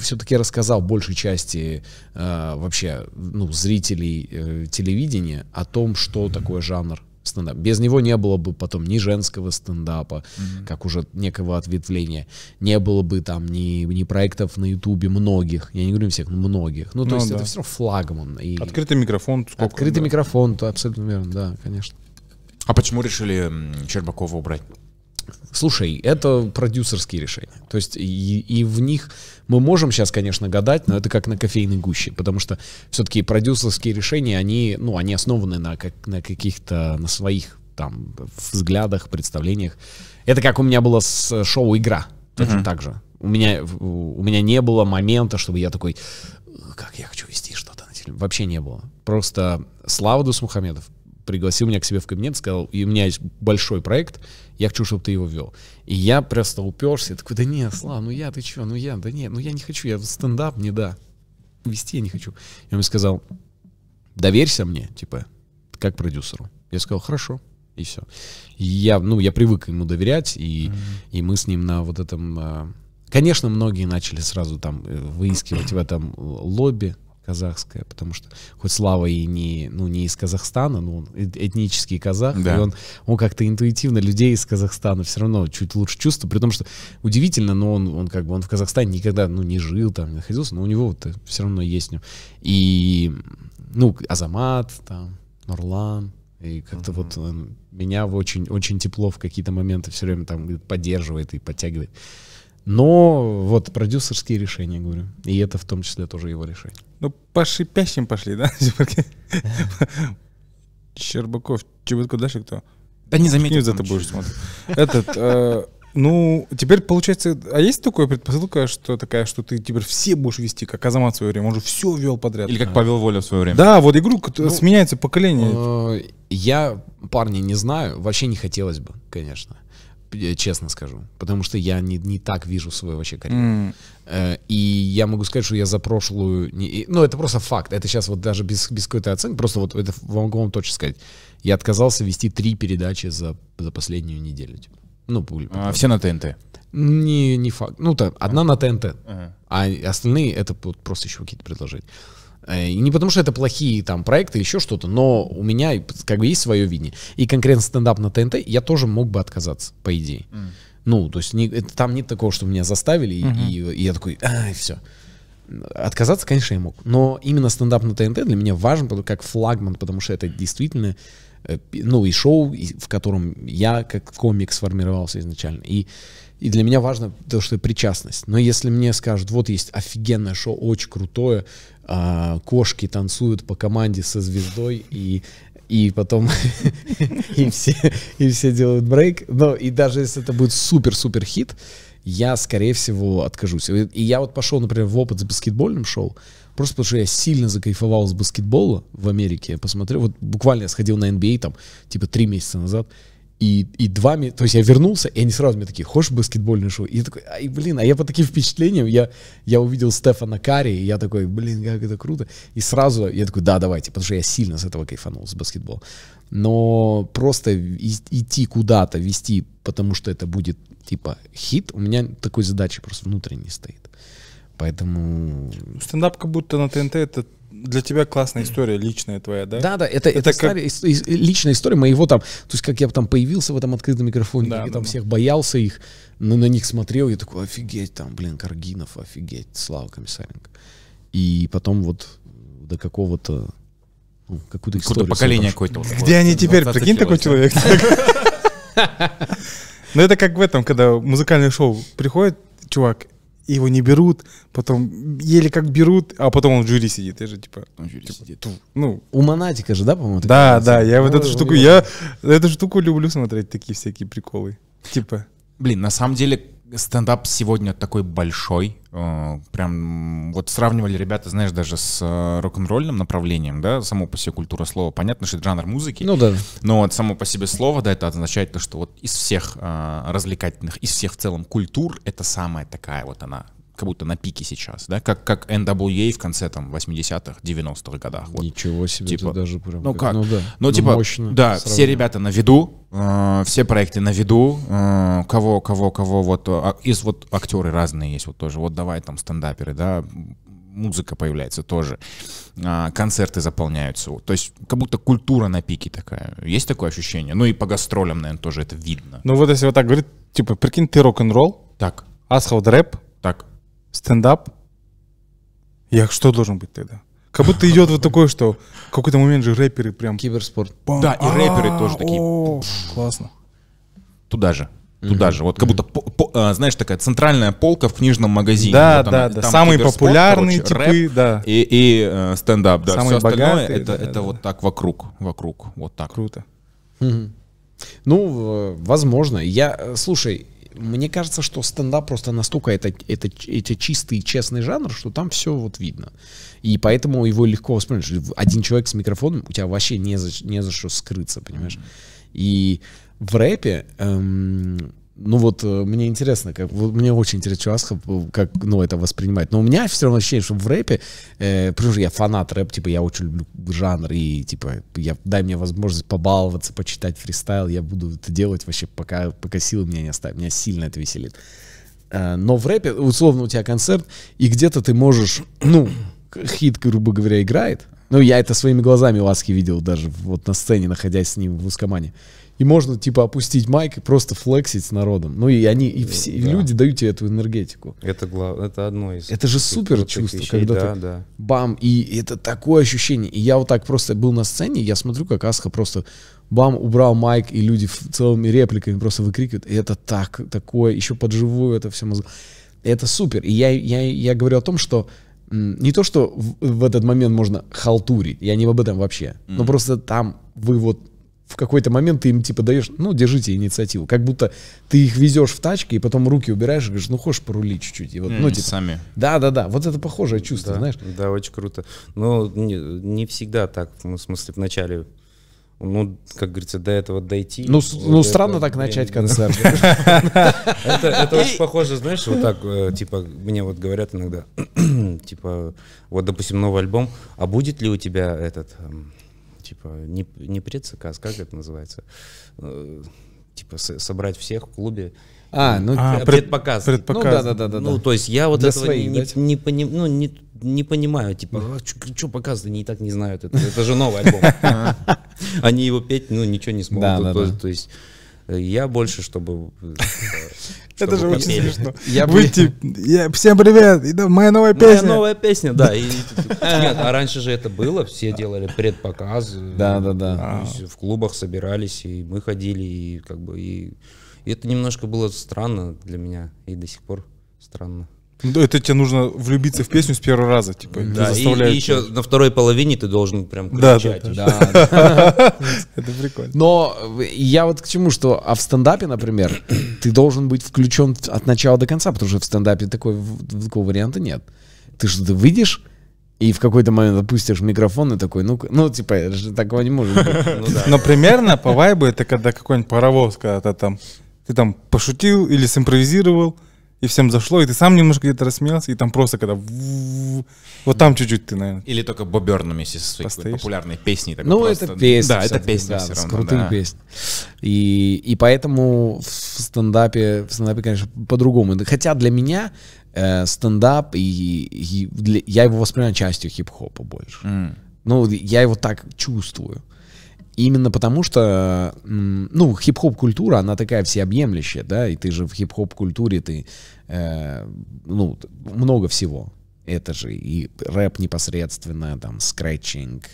все-таки рассказал большей части э, вообще ну, зрителей э, телевидения о том, что такое жанр стендап. Без него не было бы потом ни женского стендапа, mm-hmm. как уже некого ответвления, не было бы там ни, ни проектов на Ютубе многих, я не говорю всех, но многих. Ну, то ну, есть да. это все равно флагман. И... Открытый микрофон. Сколько, Открытый да. микрофон, то абсолютно верно, да, конечно. А почему решили Чербакова убрать? Слушай, это продюсерские решения. То есть и, и в них мы можем сейчас, конечно, гадать, но это как на кофейной гуще, потому что все-таки продюсерские решения, они, ну, они основаны на, как, на каких-то, на своих там взглядах, представлениях. Это как у меня было с э, шоу «Игра». Точно uh-huh. так же. У меня, у меня не было момента, чтобы я такой, как я хочу вести что-то на телевизоре. Вообще не было. Просто Слава Дусмухамедов пригласил меня к себе в кабинет, сказал, и у меня есть большой проект — я хочу, чтобы ты его вел. И я просто уперся, и такой, да не, слава, ну я, ты чё, ну я, да не, ну я не хочу, я стендап не да, вести я не хочу. И он мне сказал, доверься мне, типа, как продюсеру. Я сказал, хорошо, и все. И я, ну, я привык ему доверять, и, mm-hmm. и мы с ним на вот этом... А, конечно, многие начали сразу там э, выискивать в этом э, лобби, казахская, потому что хоть Слава и не, ну, не из Казахстана, но он этнический казах, да. и он, он как-то интуитивно людей из Казахстана все равно чуть лучше чувствует, при том, что удивительно, но он, он как бы он в Казахстане никогда ну, не жил, там не находился, но у него вот все равно есть. И, ну, Азамат, там, Нурлан, и как-то угу. вот он, меня очень, очень тепло в какие-то моменты все время там поддерживает и подтягивает. Но вот продюсерские решения, говорю. И это в том числе тоже его решение. Ну, пошипящим пошли, да? Щербаков, Чебутко, дальше кто? Да не заметил. за ты будешь смотреть. Этот, э, ну, теперь получается, а есть такое предпосылка, что такая, что ты теперь все будешь вести, как Азамат в свое время, он же все вел подряд. Или как Павел Воля в свое время. Да, вот игру ну, сменяется поколение. Э, я парни не знаю, вообще не хотелось бы, конечно честно скажу, потому что я не, не так вижу свою вообще карьеру. Mm. И я могу сказать, что я за прошлую... Ну, это просто факт. Это сейчас вот даже без, без какой-то оценки, просто вот это могу вам точно сказать. Я отказался вести три передачи за, за последнюю неделю. Типа. Ну, пули. А, все на ТНТ? Не, не факт. Ну, то, одна а. на ТНТ, ага. а остальные это просто еще какие-то предложения. Э, и не потому что это плохие там проекты, еще что-то, но у меня как бы есть свое видение. И конкретно стендап на ТНТ я тоже мог бы отказаться, по идее. Mm. Ну, то есть не, это, там нет такого, что меня заставили, mm-hmm. и, и я такой, а, все. Отказаться, конечно, я мог. Но именно стендап на ТНТ для меня важен как флагман, потому что это действительно, э, ну, и шоу, в котором я как комик сформировался изначально. И и для меня важно то, что причастность. Но если мне скажут, вот есть офигенное шоу, очень крутое, а, кошки танцуют по команде со звездой, и, и потом и, все, и все делают брейк, но и даже если это будет супер-супер хит, я, скорее всего, откажусь. И я вот пошел, например, в опыт с баскетбольным шоу, просто потому что я сильно закайфовал с баскетбола в Америке. Я посмотрел, вот буквально я сходил на NBA а там, типа, три месяца назад, и, и два, то есть я вернулся, и они сразу мне такие, хочешь баскетбольный шоу? И я такой, ай, блин, а я по таким впечатлениям, я, я увидел Стефана Карри, и я такой, блин, как это круто. И сразу я такой, да, давайте, потому что я сильно с этого кайфанул, с баскетбола. Но просто и идти куда-то, вести, потому что это будет, типа, хит, у меня такой задачи просто внутренней стоит. Поэтому... Стендап как будто на ТНТ это для тебя классная история, личная твоя, да? Да, да, это, это, это как... история, личная история моего там, то есть как я там появился в этом открытом микрофоне, да, я да, там да. всех боялся их, на, на них смотрел, я такой, офигеть, там, блин, Каргинов, офигеть, Слава Комиссаренко. И потом вот до какого-то, ну, какую-то историю. Какое-то поколение какое-то. Где вот, они теперь, прикинь, такой человек. Ну это как в этом, когда музыкальное шоу приходит чувак, его не берут, потом еле как берут, а потом он в жюри сидит. Я же типа... Он в жюри типа, сидит. Ту, ну. У Монатика же, да, по-моему? Да, да, я вот ну, эту штуку, я эту штуку люблю смотреть, такие всякие приколы. Типа... Блин, на самом деле, стендап сегодня такой большой. Э, прям вот сравнивали ребята, знаешь, даже с э, рок-н-ролльным направлением, да, само по себе культура слова. Понятно, что это жанр музыки. Ну да. Но вот само по себе слово, да, это означает то, что вот из всех э, развлекательных, из всех в целом культур, это самая такая вот она как будто на пике сейчас, да, как, как NWA в конце там 80-х, 90-х годах. Вот. Ничего себе, типа, даже прям... Ну как, ну, да, ну, ну типа, мощно да, сравниваю. все ребята на виду, э, все проекты на виду, э, кого, кого, кого, вот, э, а, из вот актеры разные есть вот тоже, вот давай там стендаперы, да, музыка появляется тоже, э, концерты заполняются. То есть как будто культура на пике такая. Есть такое ощущение? Ну и по гастролям, наверное, тоже это видно. Ну вот если вот так говорит, типа, прикинь, ты рок-н-ролл. Так. Асхаут рэп. Так стендап, я что должен быть тогда? Как будто идет вот такое, что в какой-то момент же рэперы прям... Киберспорт. Да, и рэперы а, тоже такие. Классно. Туда же. Туда же. Вот как будто, а, знаешь, такая центральная полка в книжном магазине. Да, да, да. Самые популярные типы, да. И э, стендап, да. Все остальное это вот так вокруг, вокруг, вот так. Круто. Ну, возможно. Я, э, слушай, мне кажется, что стендап просто настолько это, это, это чистый честный жанр, что там все вот видно. И поэтому его легко воспринимать. Один человек с микрофоном, у тебя вообще не за, не за что скрыться, понимаешь? И в рэпе эм, ну вот э, мне интересно, как вот, мне очень интересно, что Асхаб, э, как ну это воспринимать. Но у меня все равно ощущение, что в рэпе, э, потому что я фанат рэп, типа я очень люблю жанр и типа я дай мне возможность побаловаться, почитать фристайл, я буду это делать вообще, пока пока силы меня не оставят. Меня сильно это веселит. Э, но в рэпе условно у тебя концерт и где-то ты можешь, ну хит, грубо говоря, играет. Ну я это своими глазами у Аски видел даже вот на сцене, находясь с ним в Ускомане и можно типа опустить майк и просто флексить с народом. Ну и они и э, все и люди дают тебе эту энергетику. Это главное, это одно из. Это же супер чувство, вещей, когда да, ты да. бам и это такое ощущение. И я вот так просто был на сцене, я смотрю, как Асха просто бам убрал майк и люди целыми репликами просто выкрикивают. И это так такое еще под живую это все. Это супер. И я я я говорю о том, что не то, что в, в этот момент можно халтурить, я не об этом вообще, mm. но просто там вы вот в какой-то момент ты им типа даешь, ну, держите инициативу. Как будто ты их везешь в тачке, и потом руки убираешь и говоришь, ну, хочешь порули чуть-чуть. И вот, mm, ну, типа, сами. Да, да, да. Вот это похожее чувство, да, знаешь? Да, очень круто. Но не, не всегда так, ну, в смысле, в начале ну, как говорится, до этого дойти. Ну, ну вот ну странно так начать концерт. Это очень похоже, знаешь, вот так, э, типа, мне вот говорят иногда, типа, вот, допустим, новый альбом, а будет ли у тебя этот эм, типа, не, не предзаказ, как это называется? Э, типа, собрать всех в клубе, а, ну а, предпоказ. предпоказ. Ну, да, да, да, да. Ну, то есть я вот этого своих, не, да? не, пони, ну, не, не понимаю, типа, а, что показывать, они и так не знают, это, это же новый альбом. Они его петь, ну, ничего не смогут. то есть э, я больше, чтобы... Э, это же очень смешно. Я Выйти, я, всем привет, моя новая песня. Моя новая песня, да. Нет, а раньше же это было, все делали предпоказ. Э, да, да, да. А. В клубах собирались, и мы ходили, и как бы... И это немножко было странно для меня, и до сих пор странно. Это тебе нужно влюбиться в песню с первого раза, типа. Да, и, и еще на второй половине ты должен прям кричать. Да, да, Это прикольно. Но э, я вот к чему, что, а в стендапе, например, ты должен быть включен от начала до конца, потому что в стендапе такой, такого варианта нет. Ты что-то выйдешь, и в какой-то момент опустишь микрофон и такой, ну, ну типа, такого не может быть. Ну Но примерно по вайбу это когда какой-нибудь паровоз, когда ты там, ты там пошутил или симпровизировал, и всем зашло, и ты сам немножко где-то рассмеялся, и там просто когда... Вот там чуть-чуть ты, наверное. Или только боберном, вместе со своей Постоишь. популярной песней. Такой ну, просто... это песня. Да, это песня да, все равно. Крутых да. песен. И, и поэтому в стендапе, в стендапе, конечно, по-другому. Хотя для меня э, стендап, и, и для, я его воспринимаю частью хип-хопа больше. Mm. Ну, я его так чувствую. Mm. Именно потому что, ну, хип-хоп-культура, она такая всеобъемлющая, да, и ты же в хип-хоп-культуре, ты, э, ну, много всего. Это же и рэп непосредственно, там, скретчинг,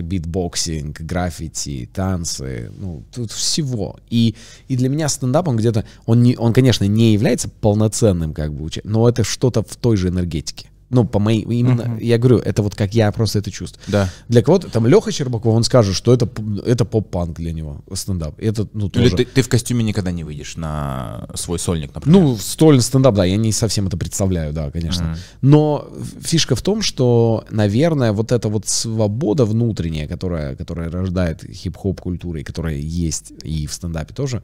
битбоксинг, граффити, танцы, ну, тут всего. И, и для меня стендап, он где-то, он, не, он, конечно, не является полноценным, как бы, но это что-то в той же энергетике. Ну, по моей, именно, uh-huh. я говорю, это вот как я просто это чувствую. Да. Для кого-то, там, Леха Щербаков, он скажет, что это, это поп-панк для него, стендап. Это, ну, тоже. Или ты, ты в костюме никогда не выйдешь на свой сольник, например. Ну, стольный стендап, да, я не совсем это представляю, да, конечно. Uh-huh. Но фишка в том, что, наверное, вот эта вот свобода внутренняя, которая, которая рождает хип-хоп культуры и которая есть и в стендапе тоже,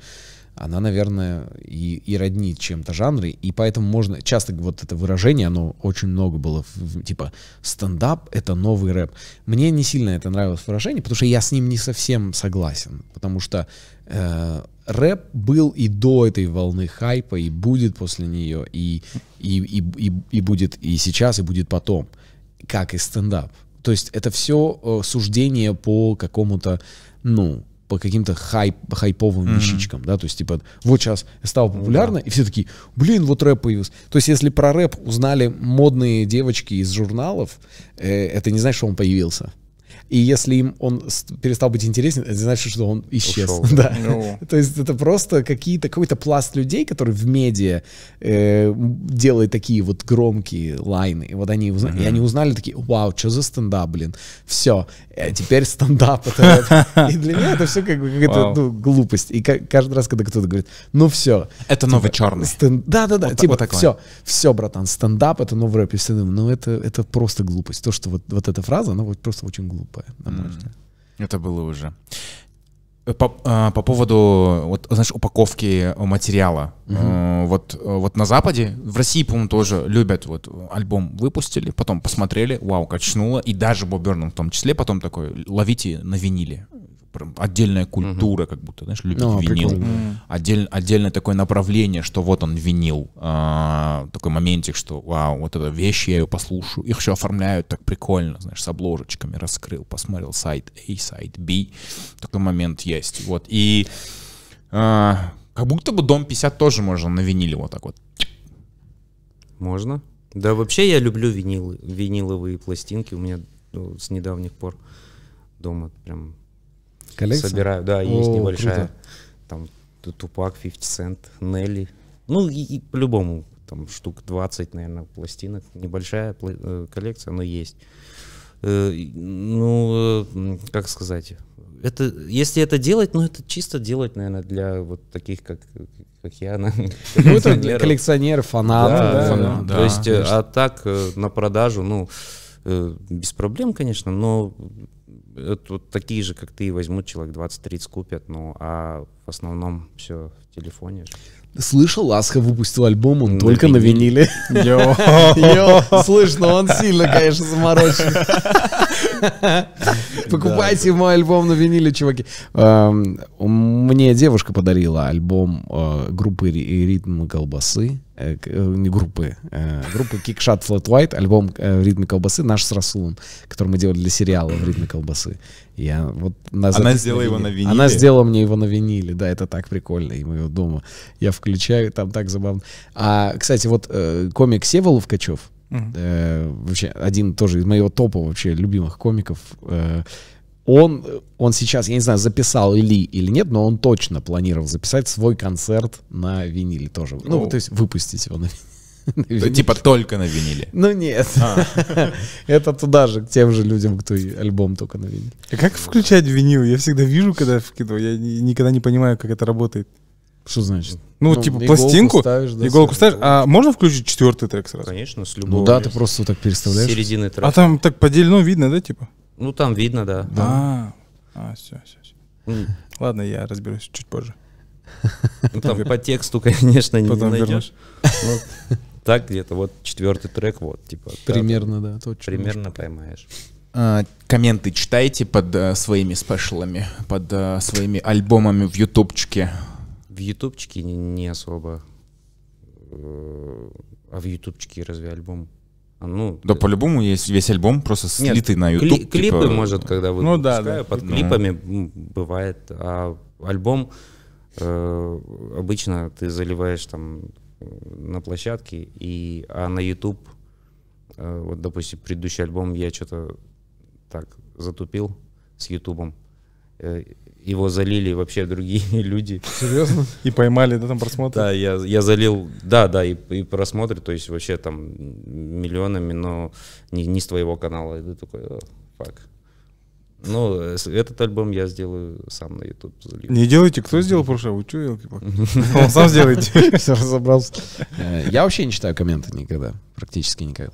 она, наверное, и, и роднит чем-то жанры, и поэтому можно... Часто вот это выражение, оно очень много было, в, типа, стендап — это новый рэп. Мне не сильно это нравилось выражение, потому что я с ним не совсем согласен, потому что э, рэп был и до этой волны хайпа, и будет после нее, и, и, и, и, и будет и сейчас, и будет потом, как и стендап. То есть это все э, суждение по какому-то, ну, по каким-то хайп, хайповым mm-hmm. вещичкам, да, то есть, типа, вот сейчас стало ну популярно, mm-hmm. и все такие, блин, вот рэп появился. То есть, если про рэп узнали модные девочки из журналов, э, это не значит, что он появился. И если им он перестал быть интересен, это значит, что он исчез. Ушел. Да. No. Ну. То есть это просто какие-то какой-то пласт людей, которые в медиа э, делает такие вот громкие лайны. И вот они, узна... uh-huh. и они узнали такие, вау, что за стендап, блин. Все, э, теперь стендап. И для меня это все как бы какая-то ну, глупость. И каждый раз, когда кто-то говорит, ну все. Это типа, новый черный. Да-да-да, типа все, все, братан, стендап, это новый рэп. Ну это это просто глупость. То, что вот эта фраза, она вот просто очень глупая глупая, на мой взгляд. Это было уже. Э, по, а, по поводу, вот, знаешь, упаковки э, материала. Угу. Вот, вот на Западе, в России, по-моему, тоже любят. Вот альбом выпустили, потом посмотрели, вау, качнуло. И даже Боберном в том числе потом такой, ловите на виниле отдельная культура, угу. как будто, знаешь, любит ну, а, винил. Отдель, отдельное такое направление, что вот он винил. А, такой моментик, что вау, вот эта вещь, я ее послушаю. Их еще оформляют так прикольно, знаешь, с обложечками раскрыл, посмотрел сайт A, сайт B. Такой момент есть. Вот. И а, как будто бы Дом 50 тоже можно на виниле вот так вот. Можно. Да, вообще я люблю винилы, виниловые пластинки. У меня ну, с недавних пор дома прям Коллекция? Собираю, да, есть О, небольшая. Круто. Там Тупак, 50 Cent, Нелли. Ну, и, и по-любому, там штук 20, наверное, пластинок. Небольшая э, коллекция, но есть. Э, ну, э, как сказать, это, если это делать, ну, это чисто делать, наверное, для вот таких, как, как я. Ну, это для коллекционеров, Да, да, фанат, да. То есть, э, конечно. а так на продажу, ну, без проблем, конечно, но это вот такие же, как ты, возьмут человек 20-30 купят, ну, а в основном все в телефоне. Слышал, Асха выпустил альбом, он ну, на только виниле. на виниле. Йо. Йо. Слышно, он сильно, конечно, заморочен. Покупайте мой альбом на виниле, чуваки. Эм, мне девушка подарила альбом э, группы «Ритм и колбасы». Э, э, не группы, э, группы Kickshot Flat White, альбом в ритме колбасы, наш с Расулом, который мы делали для сериала в ритме колбасы. Я вот на Она сделала его на виниле. Она сделала мне его на виниле, да, это так прикольно, и мы его дома. Я включаю, там так забавно. А, кстати, вот комик Сева Ловкачев, uh Э, вообще один тоже из моего топа вообще любимых комиков. Э, он, он сейчас, я не знаю, записал или, или нет, но он точно планировал записать свой концерт на виниле тоже. О. Ну, ну, то есть выпустить его на, на виниле. Типа только на виниле? Ну нет. А. Это туда же, к тем же людям, кто и альбом только на виниле. А как включать винил? Я всегда вижу, когда вкидываю, я никогда не понимаю, как это работает. Что значит? Ну, ну типа пластинку, ставишь, да, иголку ставишь, иголку. а можно включить четвертый трек сразу? Конечно, с любого. Ну да, ты просто вот так переставляешь. середины трека. А там так по делено видно, да, типа? Ну, там видно, да. Да. А, все, все, все. Ладно, я разберусь чуть позже. Ну, там по тексту, конечно, не найдешь. Ну, так где-то, вот четвертый трек, вот, типа. Примерно, да. Точно. Примерно поймаешь. А, комменты читайте под а, своими спешлами, под а, своими альбомами в ютубчике? В ютубчике не, не особо. Э, а в ютубчике разве альбом? Ну, да, э, по-любому есть весь альбом просто нет, слитый на YouTube. Кли- клипы, типа... может, когда вы ну, да, да. под клипами да. бывает. А альбом э, обычно ты заливаешь там э, на площадке, и, а на YouTube, э, вот, допустим, предыдущий альбом я что-то так затупил с YouTube его залили вообще другие люди. Серьезно? И поймали, да, там просмотры Да, я, я залил, да, да, и, и просмотры, то есть вообще там миллионами, но не, не с твоего канала. Это такой, фак. Ну, этот альбом я сделаю сам на YouTube. Залью. Не делайте, кто сделал прошлое? Вы что, елки Он сам сделаете. Все разобрался. Э, я вообще не читаю комменты никогда. Практически никогда.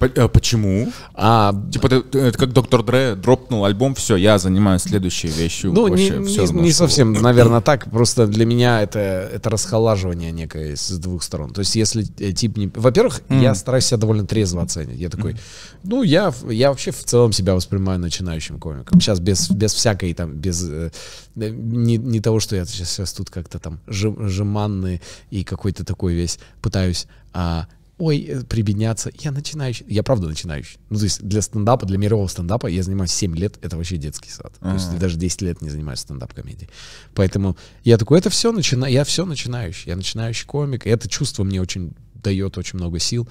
Э, почему? А, типа это, это как доктор Дре дропнул альбом, все, я занимаюсь следующей вещью. Ну вообще, не, все не, равно, не что... совсем, наверное, так. Просто для меня это это расхолаживание некое с двух сторон. То есть если э, тип не, во-первых, mm. я стараюсь себя довольно трезво оценить. Я такой, mm. ну я я вообще в целом себя воспринимаю начинающим комиком. Сейчас без без всякой там без э, не, не того, что я сейчас, сейчас тут как-то там жеманный и какой-то такой весь пытаюсь а, ой, э, прибедняться, я начинающий. Я правда начинающий. Ну, то есть для стендапа, для мирового стендапа я занимаюсь 7 лет, это вообще детский сад. А-а-а. То есть я а. даже 10 лет не занимаюсь стендап-комедией. Поэтому я такой, это все начинаю, я все начинающий, я начинающий комик, и это чувство мне очень дает очень много сил.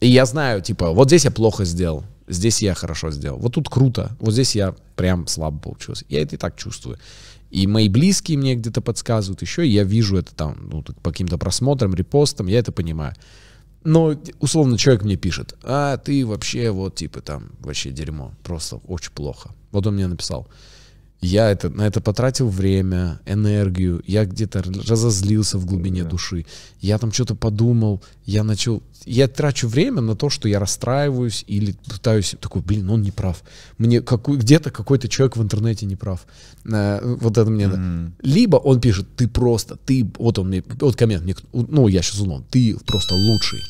И я знаю, типа, вот здесь я плохо сделал, здесь я хорошо сделал, вот тут круто, вот здесь я прям слабо получился. Я это и так чувствую. И мои близкие мне где-то подсказывают еще, и я вижу это там, ну, по каким-то просмотрам, репостам, я это понимаю. Но, условно, человек мне пишет, а ты вообще вот, типа, там, вообще дерьмо, просто очень плохо. Вот он мне написал, я это, на это потратил время, энергию, я где-то разозлился в глубине да. души, я там что-то подумал, я начал... Я трачу время на то, что я расстраиваюсь или пытаюсь... Такой, блин, он не прав. Мне какой, где-то какой-то человек в интернете не прав. Э, вот это мне... Mm-hmm. Либо он пишет, ты просто, ты... Вот он мне... Вот коммент мне... Ну, я сейчас узнал, ты просто лучший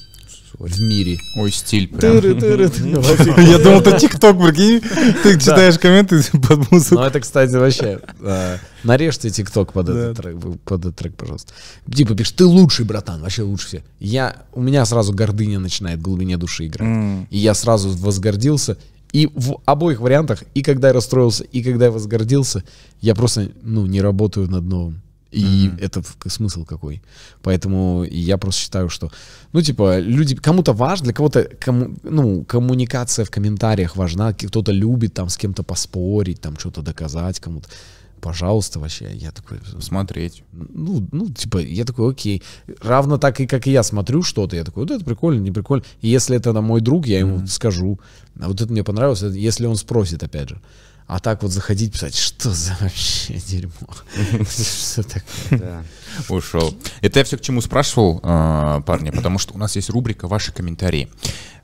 в мире. Ой, стиль прям. Я думал, это ТикТок, прикинь. Ты читаешь комменты под музыку. Ну, это, кстати, вообще... А, нарежьте ТикТок под этот трек, под этот трек, пожалуйста. Типа пишешь, ты лучший, братан, вообще лучше все. Я, у меня сразу гордыня начинает в глубине души играть. И я сразу возгордился, и в обоих вариантах, и когда я расстроился, и когда я возгордился, я просто, ну, не работаю над новым. И mm-hmm. это смысл какой. Поэтому я просто считаю, что, ну, типа, люди, кому-то важно, для кого-то, кому, ну, коммуникация в комментариях важна, кто-то любит там с кем-то поспорить, там что-то доказать кому-то. Пожалуйста, вообще, я такой... Э, Смотреть. Ну, ну, типа, я такой, окей. Равно так, и как и я смотрю что-то, я такой, вот это прикольно, не прикольно. И если это на мой друг, я ему mm-hmm. скажу. А вот это мне понравилось, если он спросит, опять же. А так вот заходить, писать, что за вообще дерьмо? Что такое? Ушел. Это я все к чему спрашивал, а, парни, потому что у нас есть рубрика «Ваши комментарии».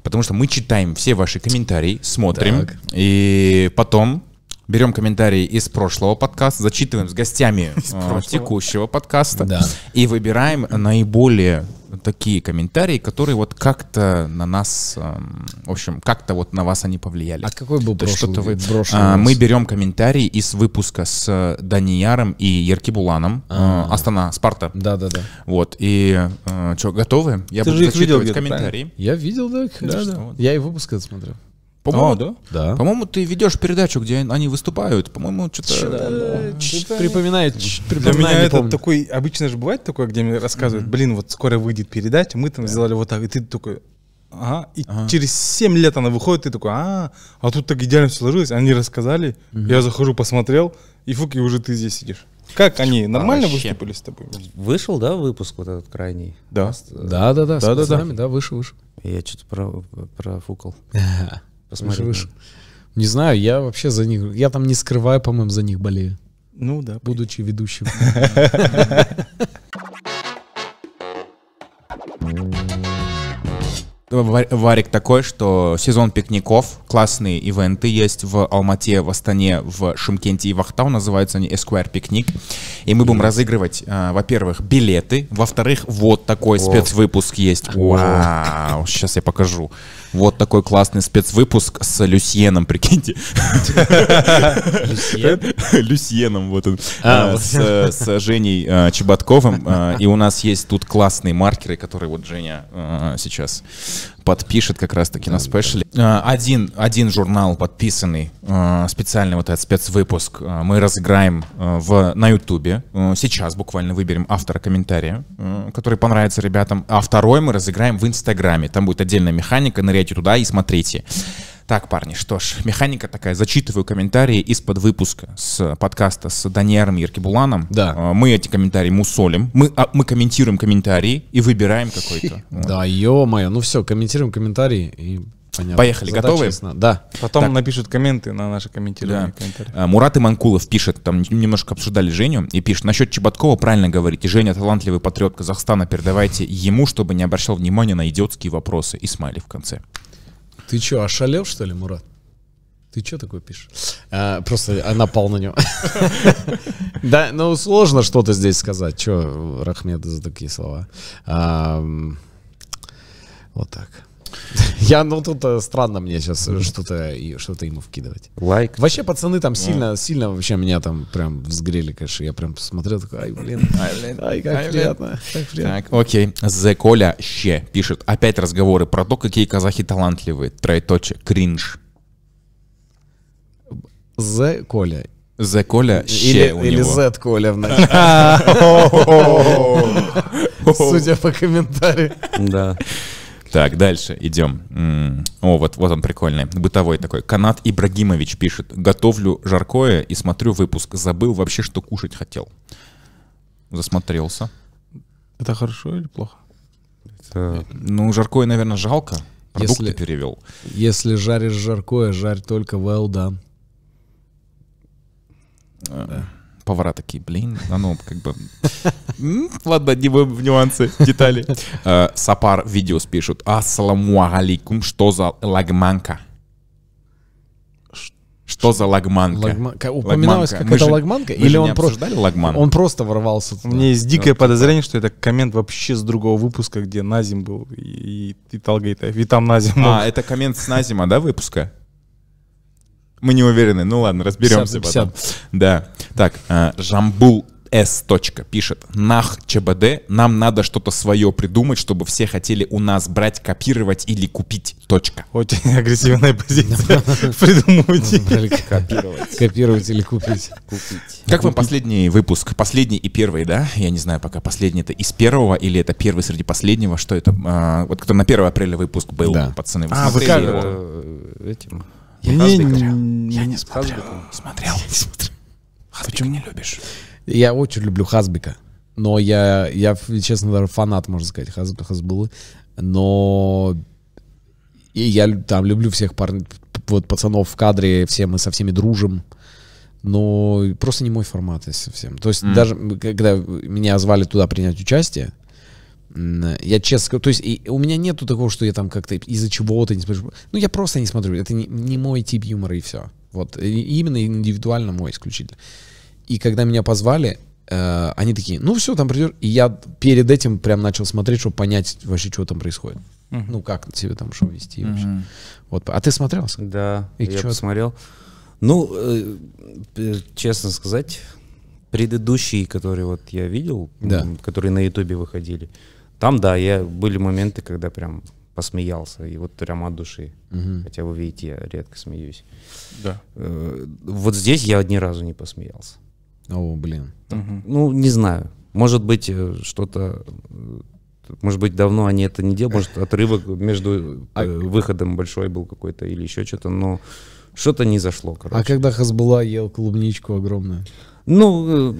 Потому что мы читаем все ваши комментарии, смотрим, и потом берем комментарии из прошлого подкаста, зачитываем с гостями э, текущего подкаста и выбираем наиболее такие комментарии, которые вот как-то на нас, эм, в общем, как-то вот на вас они повлияли. А какой был прошлый? вы... прошлый а, мы берем комментарии из выпуска с э, Данияром и Еркибуланом. А-а-а. Э, Астана, Спарта. Да-да-да. Вот, и э, что, готовы? Я Ты буду же их видел комментарии. Я видел, да. да, да. Я и выпуск этот смотрел. По-моему, О, да? Да. По-моему, ты ведешь передачу, где они выступают. По-моему, что-то... Да, да. припоминает. Для меня это помню. такой... Обычно же бывает такое, где мне рассказывают, mm-hmm. блин, вот скоро выйдет передача, мы там сделали вот так, и ты такой... Ага, и ага. через 7 лет она выходит, ты такой, а, а тут так идеально все сложилось, они рассказали, mm я захожу, посмотрел, и фук, и уже ты здесь сидишь. Как они нормально Вообще. выступили с тобой? Вышел, да, выпуск вот этот крайний? Да. Да, да, да, да, да, да, да, вышел, вышел. Я что-то профукал. Про посмотреть. Выше, выше. Не знаю, я вообще за них, я там не скрываю, по-моему, за них болею. Ну да. Будучи ведущим. Варик такой, что сезон пикников классные ивенты есть в Алмате, в Астане, в Шимкенте и в Ахтау. Называются они Esquire Picnic. И мы будем разыгрывать, э, во-первых, билеты, во-вторых, вот такой О. спецвыпуск есть. Вау, сейчас я покажу. Вот такой классный спецвыпуск с Люсьеном, прикиньте. Люсьеном, вот он. А, э, э, с Женей э, Чебатковым. И у нас есть тут классные маркеры, которые вот Женя сейчас подпишет как раз-таки на спешле. Один один журнал подписанный, э, специальный вот этот спецвыпуск э, мы разыграем э, в, на Ютубе. Сейчас буквально выберем автора комментария, который понравится ребятам. А второй мы разыграем в Инстаграме. Там будет отдельная механика, ныряйте туда и смотрите. Так, парни, что ж, механика такая. Зачитываю комментарии из-под выпуска с подкаста с Даниэром Еркебуланом. Да. Мы эти комментарии мусолим. Мы, а, мы комментируем комментарии и выбираем какой-то. Да, ё-моё. Ну все, комментируем комментарии и Понятно. Поехали, Задача готовы? Ясна. Да. Потом так. напишут комменты на наши комментирования. Да. А, Мурат Иманкулов пишет, там немножко обсуждали Женю, и пишет, насчет Чеботкова правильно говорите, Женя талантливый патриот Казахстана, передавайте ему, чтобы не обращал внимания на идиотские вопросы. И смайли в конце. Ты что, ошалел что ли, Мурат? Ты что такое пишешь? А, просто напал на него. Да, ну сложно что-то здесь сказать. Че, Рахмед, за такие слова. Вот так. Я, ну тут э, странно мне сейчас что-то что ему вкидывать. Лайк. Вообще пацаны там сильно, сильно вообще меня там прям взгрели, конечно. Я прям посмотрел такой, ай, блин, ай, блин, ай, как ай, приятно. Как приятно. Так, окей. Зе Коля Ще пишет. Опять разговоры про то, какие казахи талантливые. Троеточие. Кринж. Зе Коля Зе Коля Ще или, у Коля вначале. Судя по комментарию. Да. Так, дальше идем. О, вот, вот он прикольный. Бытовой такой. Канат Ибрагимович пишет. Готовлю жаркое и смотрю выпуск. Забыл вообще, что кушать хотел. Засмотрелся. Это хорошо или плохо? Это... Ну, жаркое, наверное, жалко. Продукты если, перевел. Если жаришь жаркое, жарь только well done. Эм. Да повара такие, блин, а ну, как бы... Ладно, не будем в нюансы, детали. Э, Сапар видео пишут. Ассаламу алейкум, что за лагманка? Что за лагманка? Лагманка. Упоминалась какая-то лагманка? Или он просто... лагманку? Он просто ворвался туда. У меня есть дикое подозрение, что это коммент вообще с другого выпуска, где Назим был и, и, и Талгейта. Витам Назим. А, это коммент с Назима, да, выпуска? Мы не уверены. Ну ладно, разберемся 50, потом. Да. Так, э, Жамбул с. пишет, нах ЧБД, нам надо что-то свое придумать, чтобы все хотели у нас брать, копировать или купить. Точка. Очень агрессивная позиция. Придумывать. Копировать. Копировать или купить. Купить. Как вам последний выпуск? Последний и первый, да? Я не знаю пока, последний это из первого или это первый среди последнего? Что это? А, вот кто на 1 апреля выпуск был, пацаны, вы а, смотрели его? Э, я не, не, я не смотрел. Смотрел. смотрел. Почему не любишь? Я очень люблю Хазбика, Но я, я честно даже фанат, можно сказать, Хаз, Хазбулы. Но и я там люблю всех парней, вот пацанов в кадре, все мы со всеми дружим но просто не мой формат совсем. То есть mm. даже когда меня звали туда принять участие, я честно скажу, то есть и у меня нету такого, что я там как-то из-за чего-то не смотрю. Ну, я просто не смотрю. Это не, не мой тип юмора и все. Вот. И именно индивидуально мой исключительно. И когда меня позвали, э, они такие, ну все, там придешь. И я перед этим прям начал смотреть, чтобы понять вообще, что там происходит. Uh-huh. Ну, как себе там что вести uh-huh. вообще. Вот. А ты смотрел? Да, и я посмотрел. Ну, э, э честно сказать, предыдущие, которые вот я видел, да. которые на Ютубе выходили, там, да, я, были моменты, когда прям посмеялся, и вот прям от души. Угу. Хотя вы видите, я редко смеюсь. Да. Э, вот здесь я ни разу не посмеялся. О, блин. Так, угу. Ну, не знаю. Может быть, э, что-то... Э, может быть, давно они это не делали, может, отрывок между э, а выходом большой был какой-то или еще что-то, но что-то не зашло, а короче. А когда Хазбула ел клубничку огромную? Ну, э,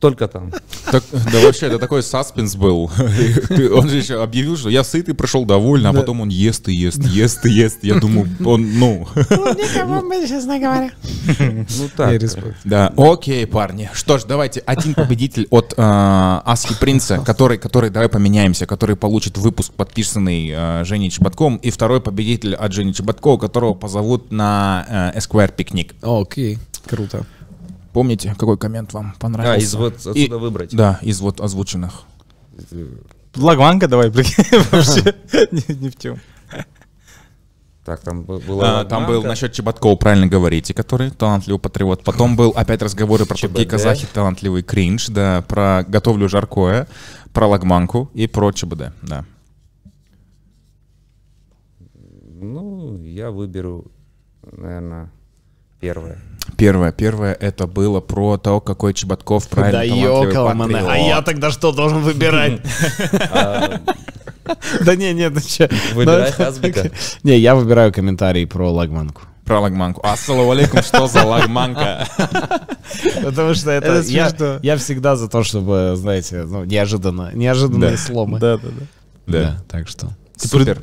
только там. Так, да вообще, это такой саспенс был. он же еще объявил, что я сыт и пришел довольно, а потом он ест и ест, ест и ест. Я думаю, он, ну... Ну, никому мы, честно говоря. Ну так. Да, окей, парни. Что ж, давайте один победитель от а, Аски Принца, который, который, давай поменяемся, который получит выпуск, подписанный э, Женей Чеботком, и второй победитель от Жени Чеботкова, которого позовут на э, Esquire пикник. Окей, круто. Помните, какой коммент вам понравился? А, из вот отсюда и, выбрать. Да, из вот озвученных. Лагванка давай, вообще не в тему. Так, там была... А, там был насчет Чеботкова, правильно говорите, который талантливый патриот. Потом был опять разговоры про какие казахи талантливый кринж, да, про готовлю жаркое, про лагманку и про ЧБД, да. Ну, я выберу, наверное, первое. Первое, первое, это было про то, какой Чеботков правильно Да ёкалманы, а я тогда что должен выбирать? Да не, нет, ну что? Выбирай Хасбика. Не, я выбираю комментарий про лагманку. Про лагманку. Ассалу алейкум, что за лагманка? Потому что это... Я всегда за то, чтобы, знаете, ну, неожиданно, неожиданные сломы. Да, да, да. Да, так что... Супер.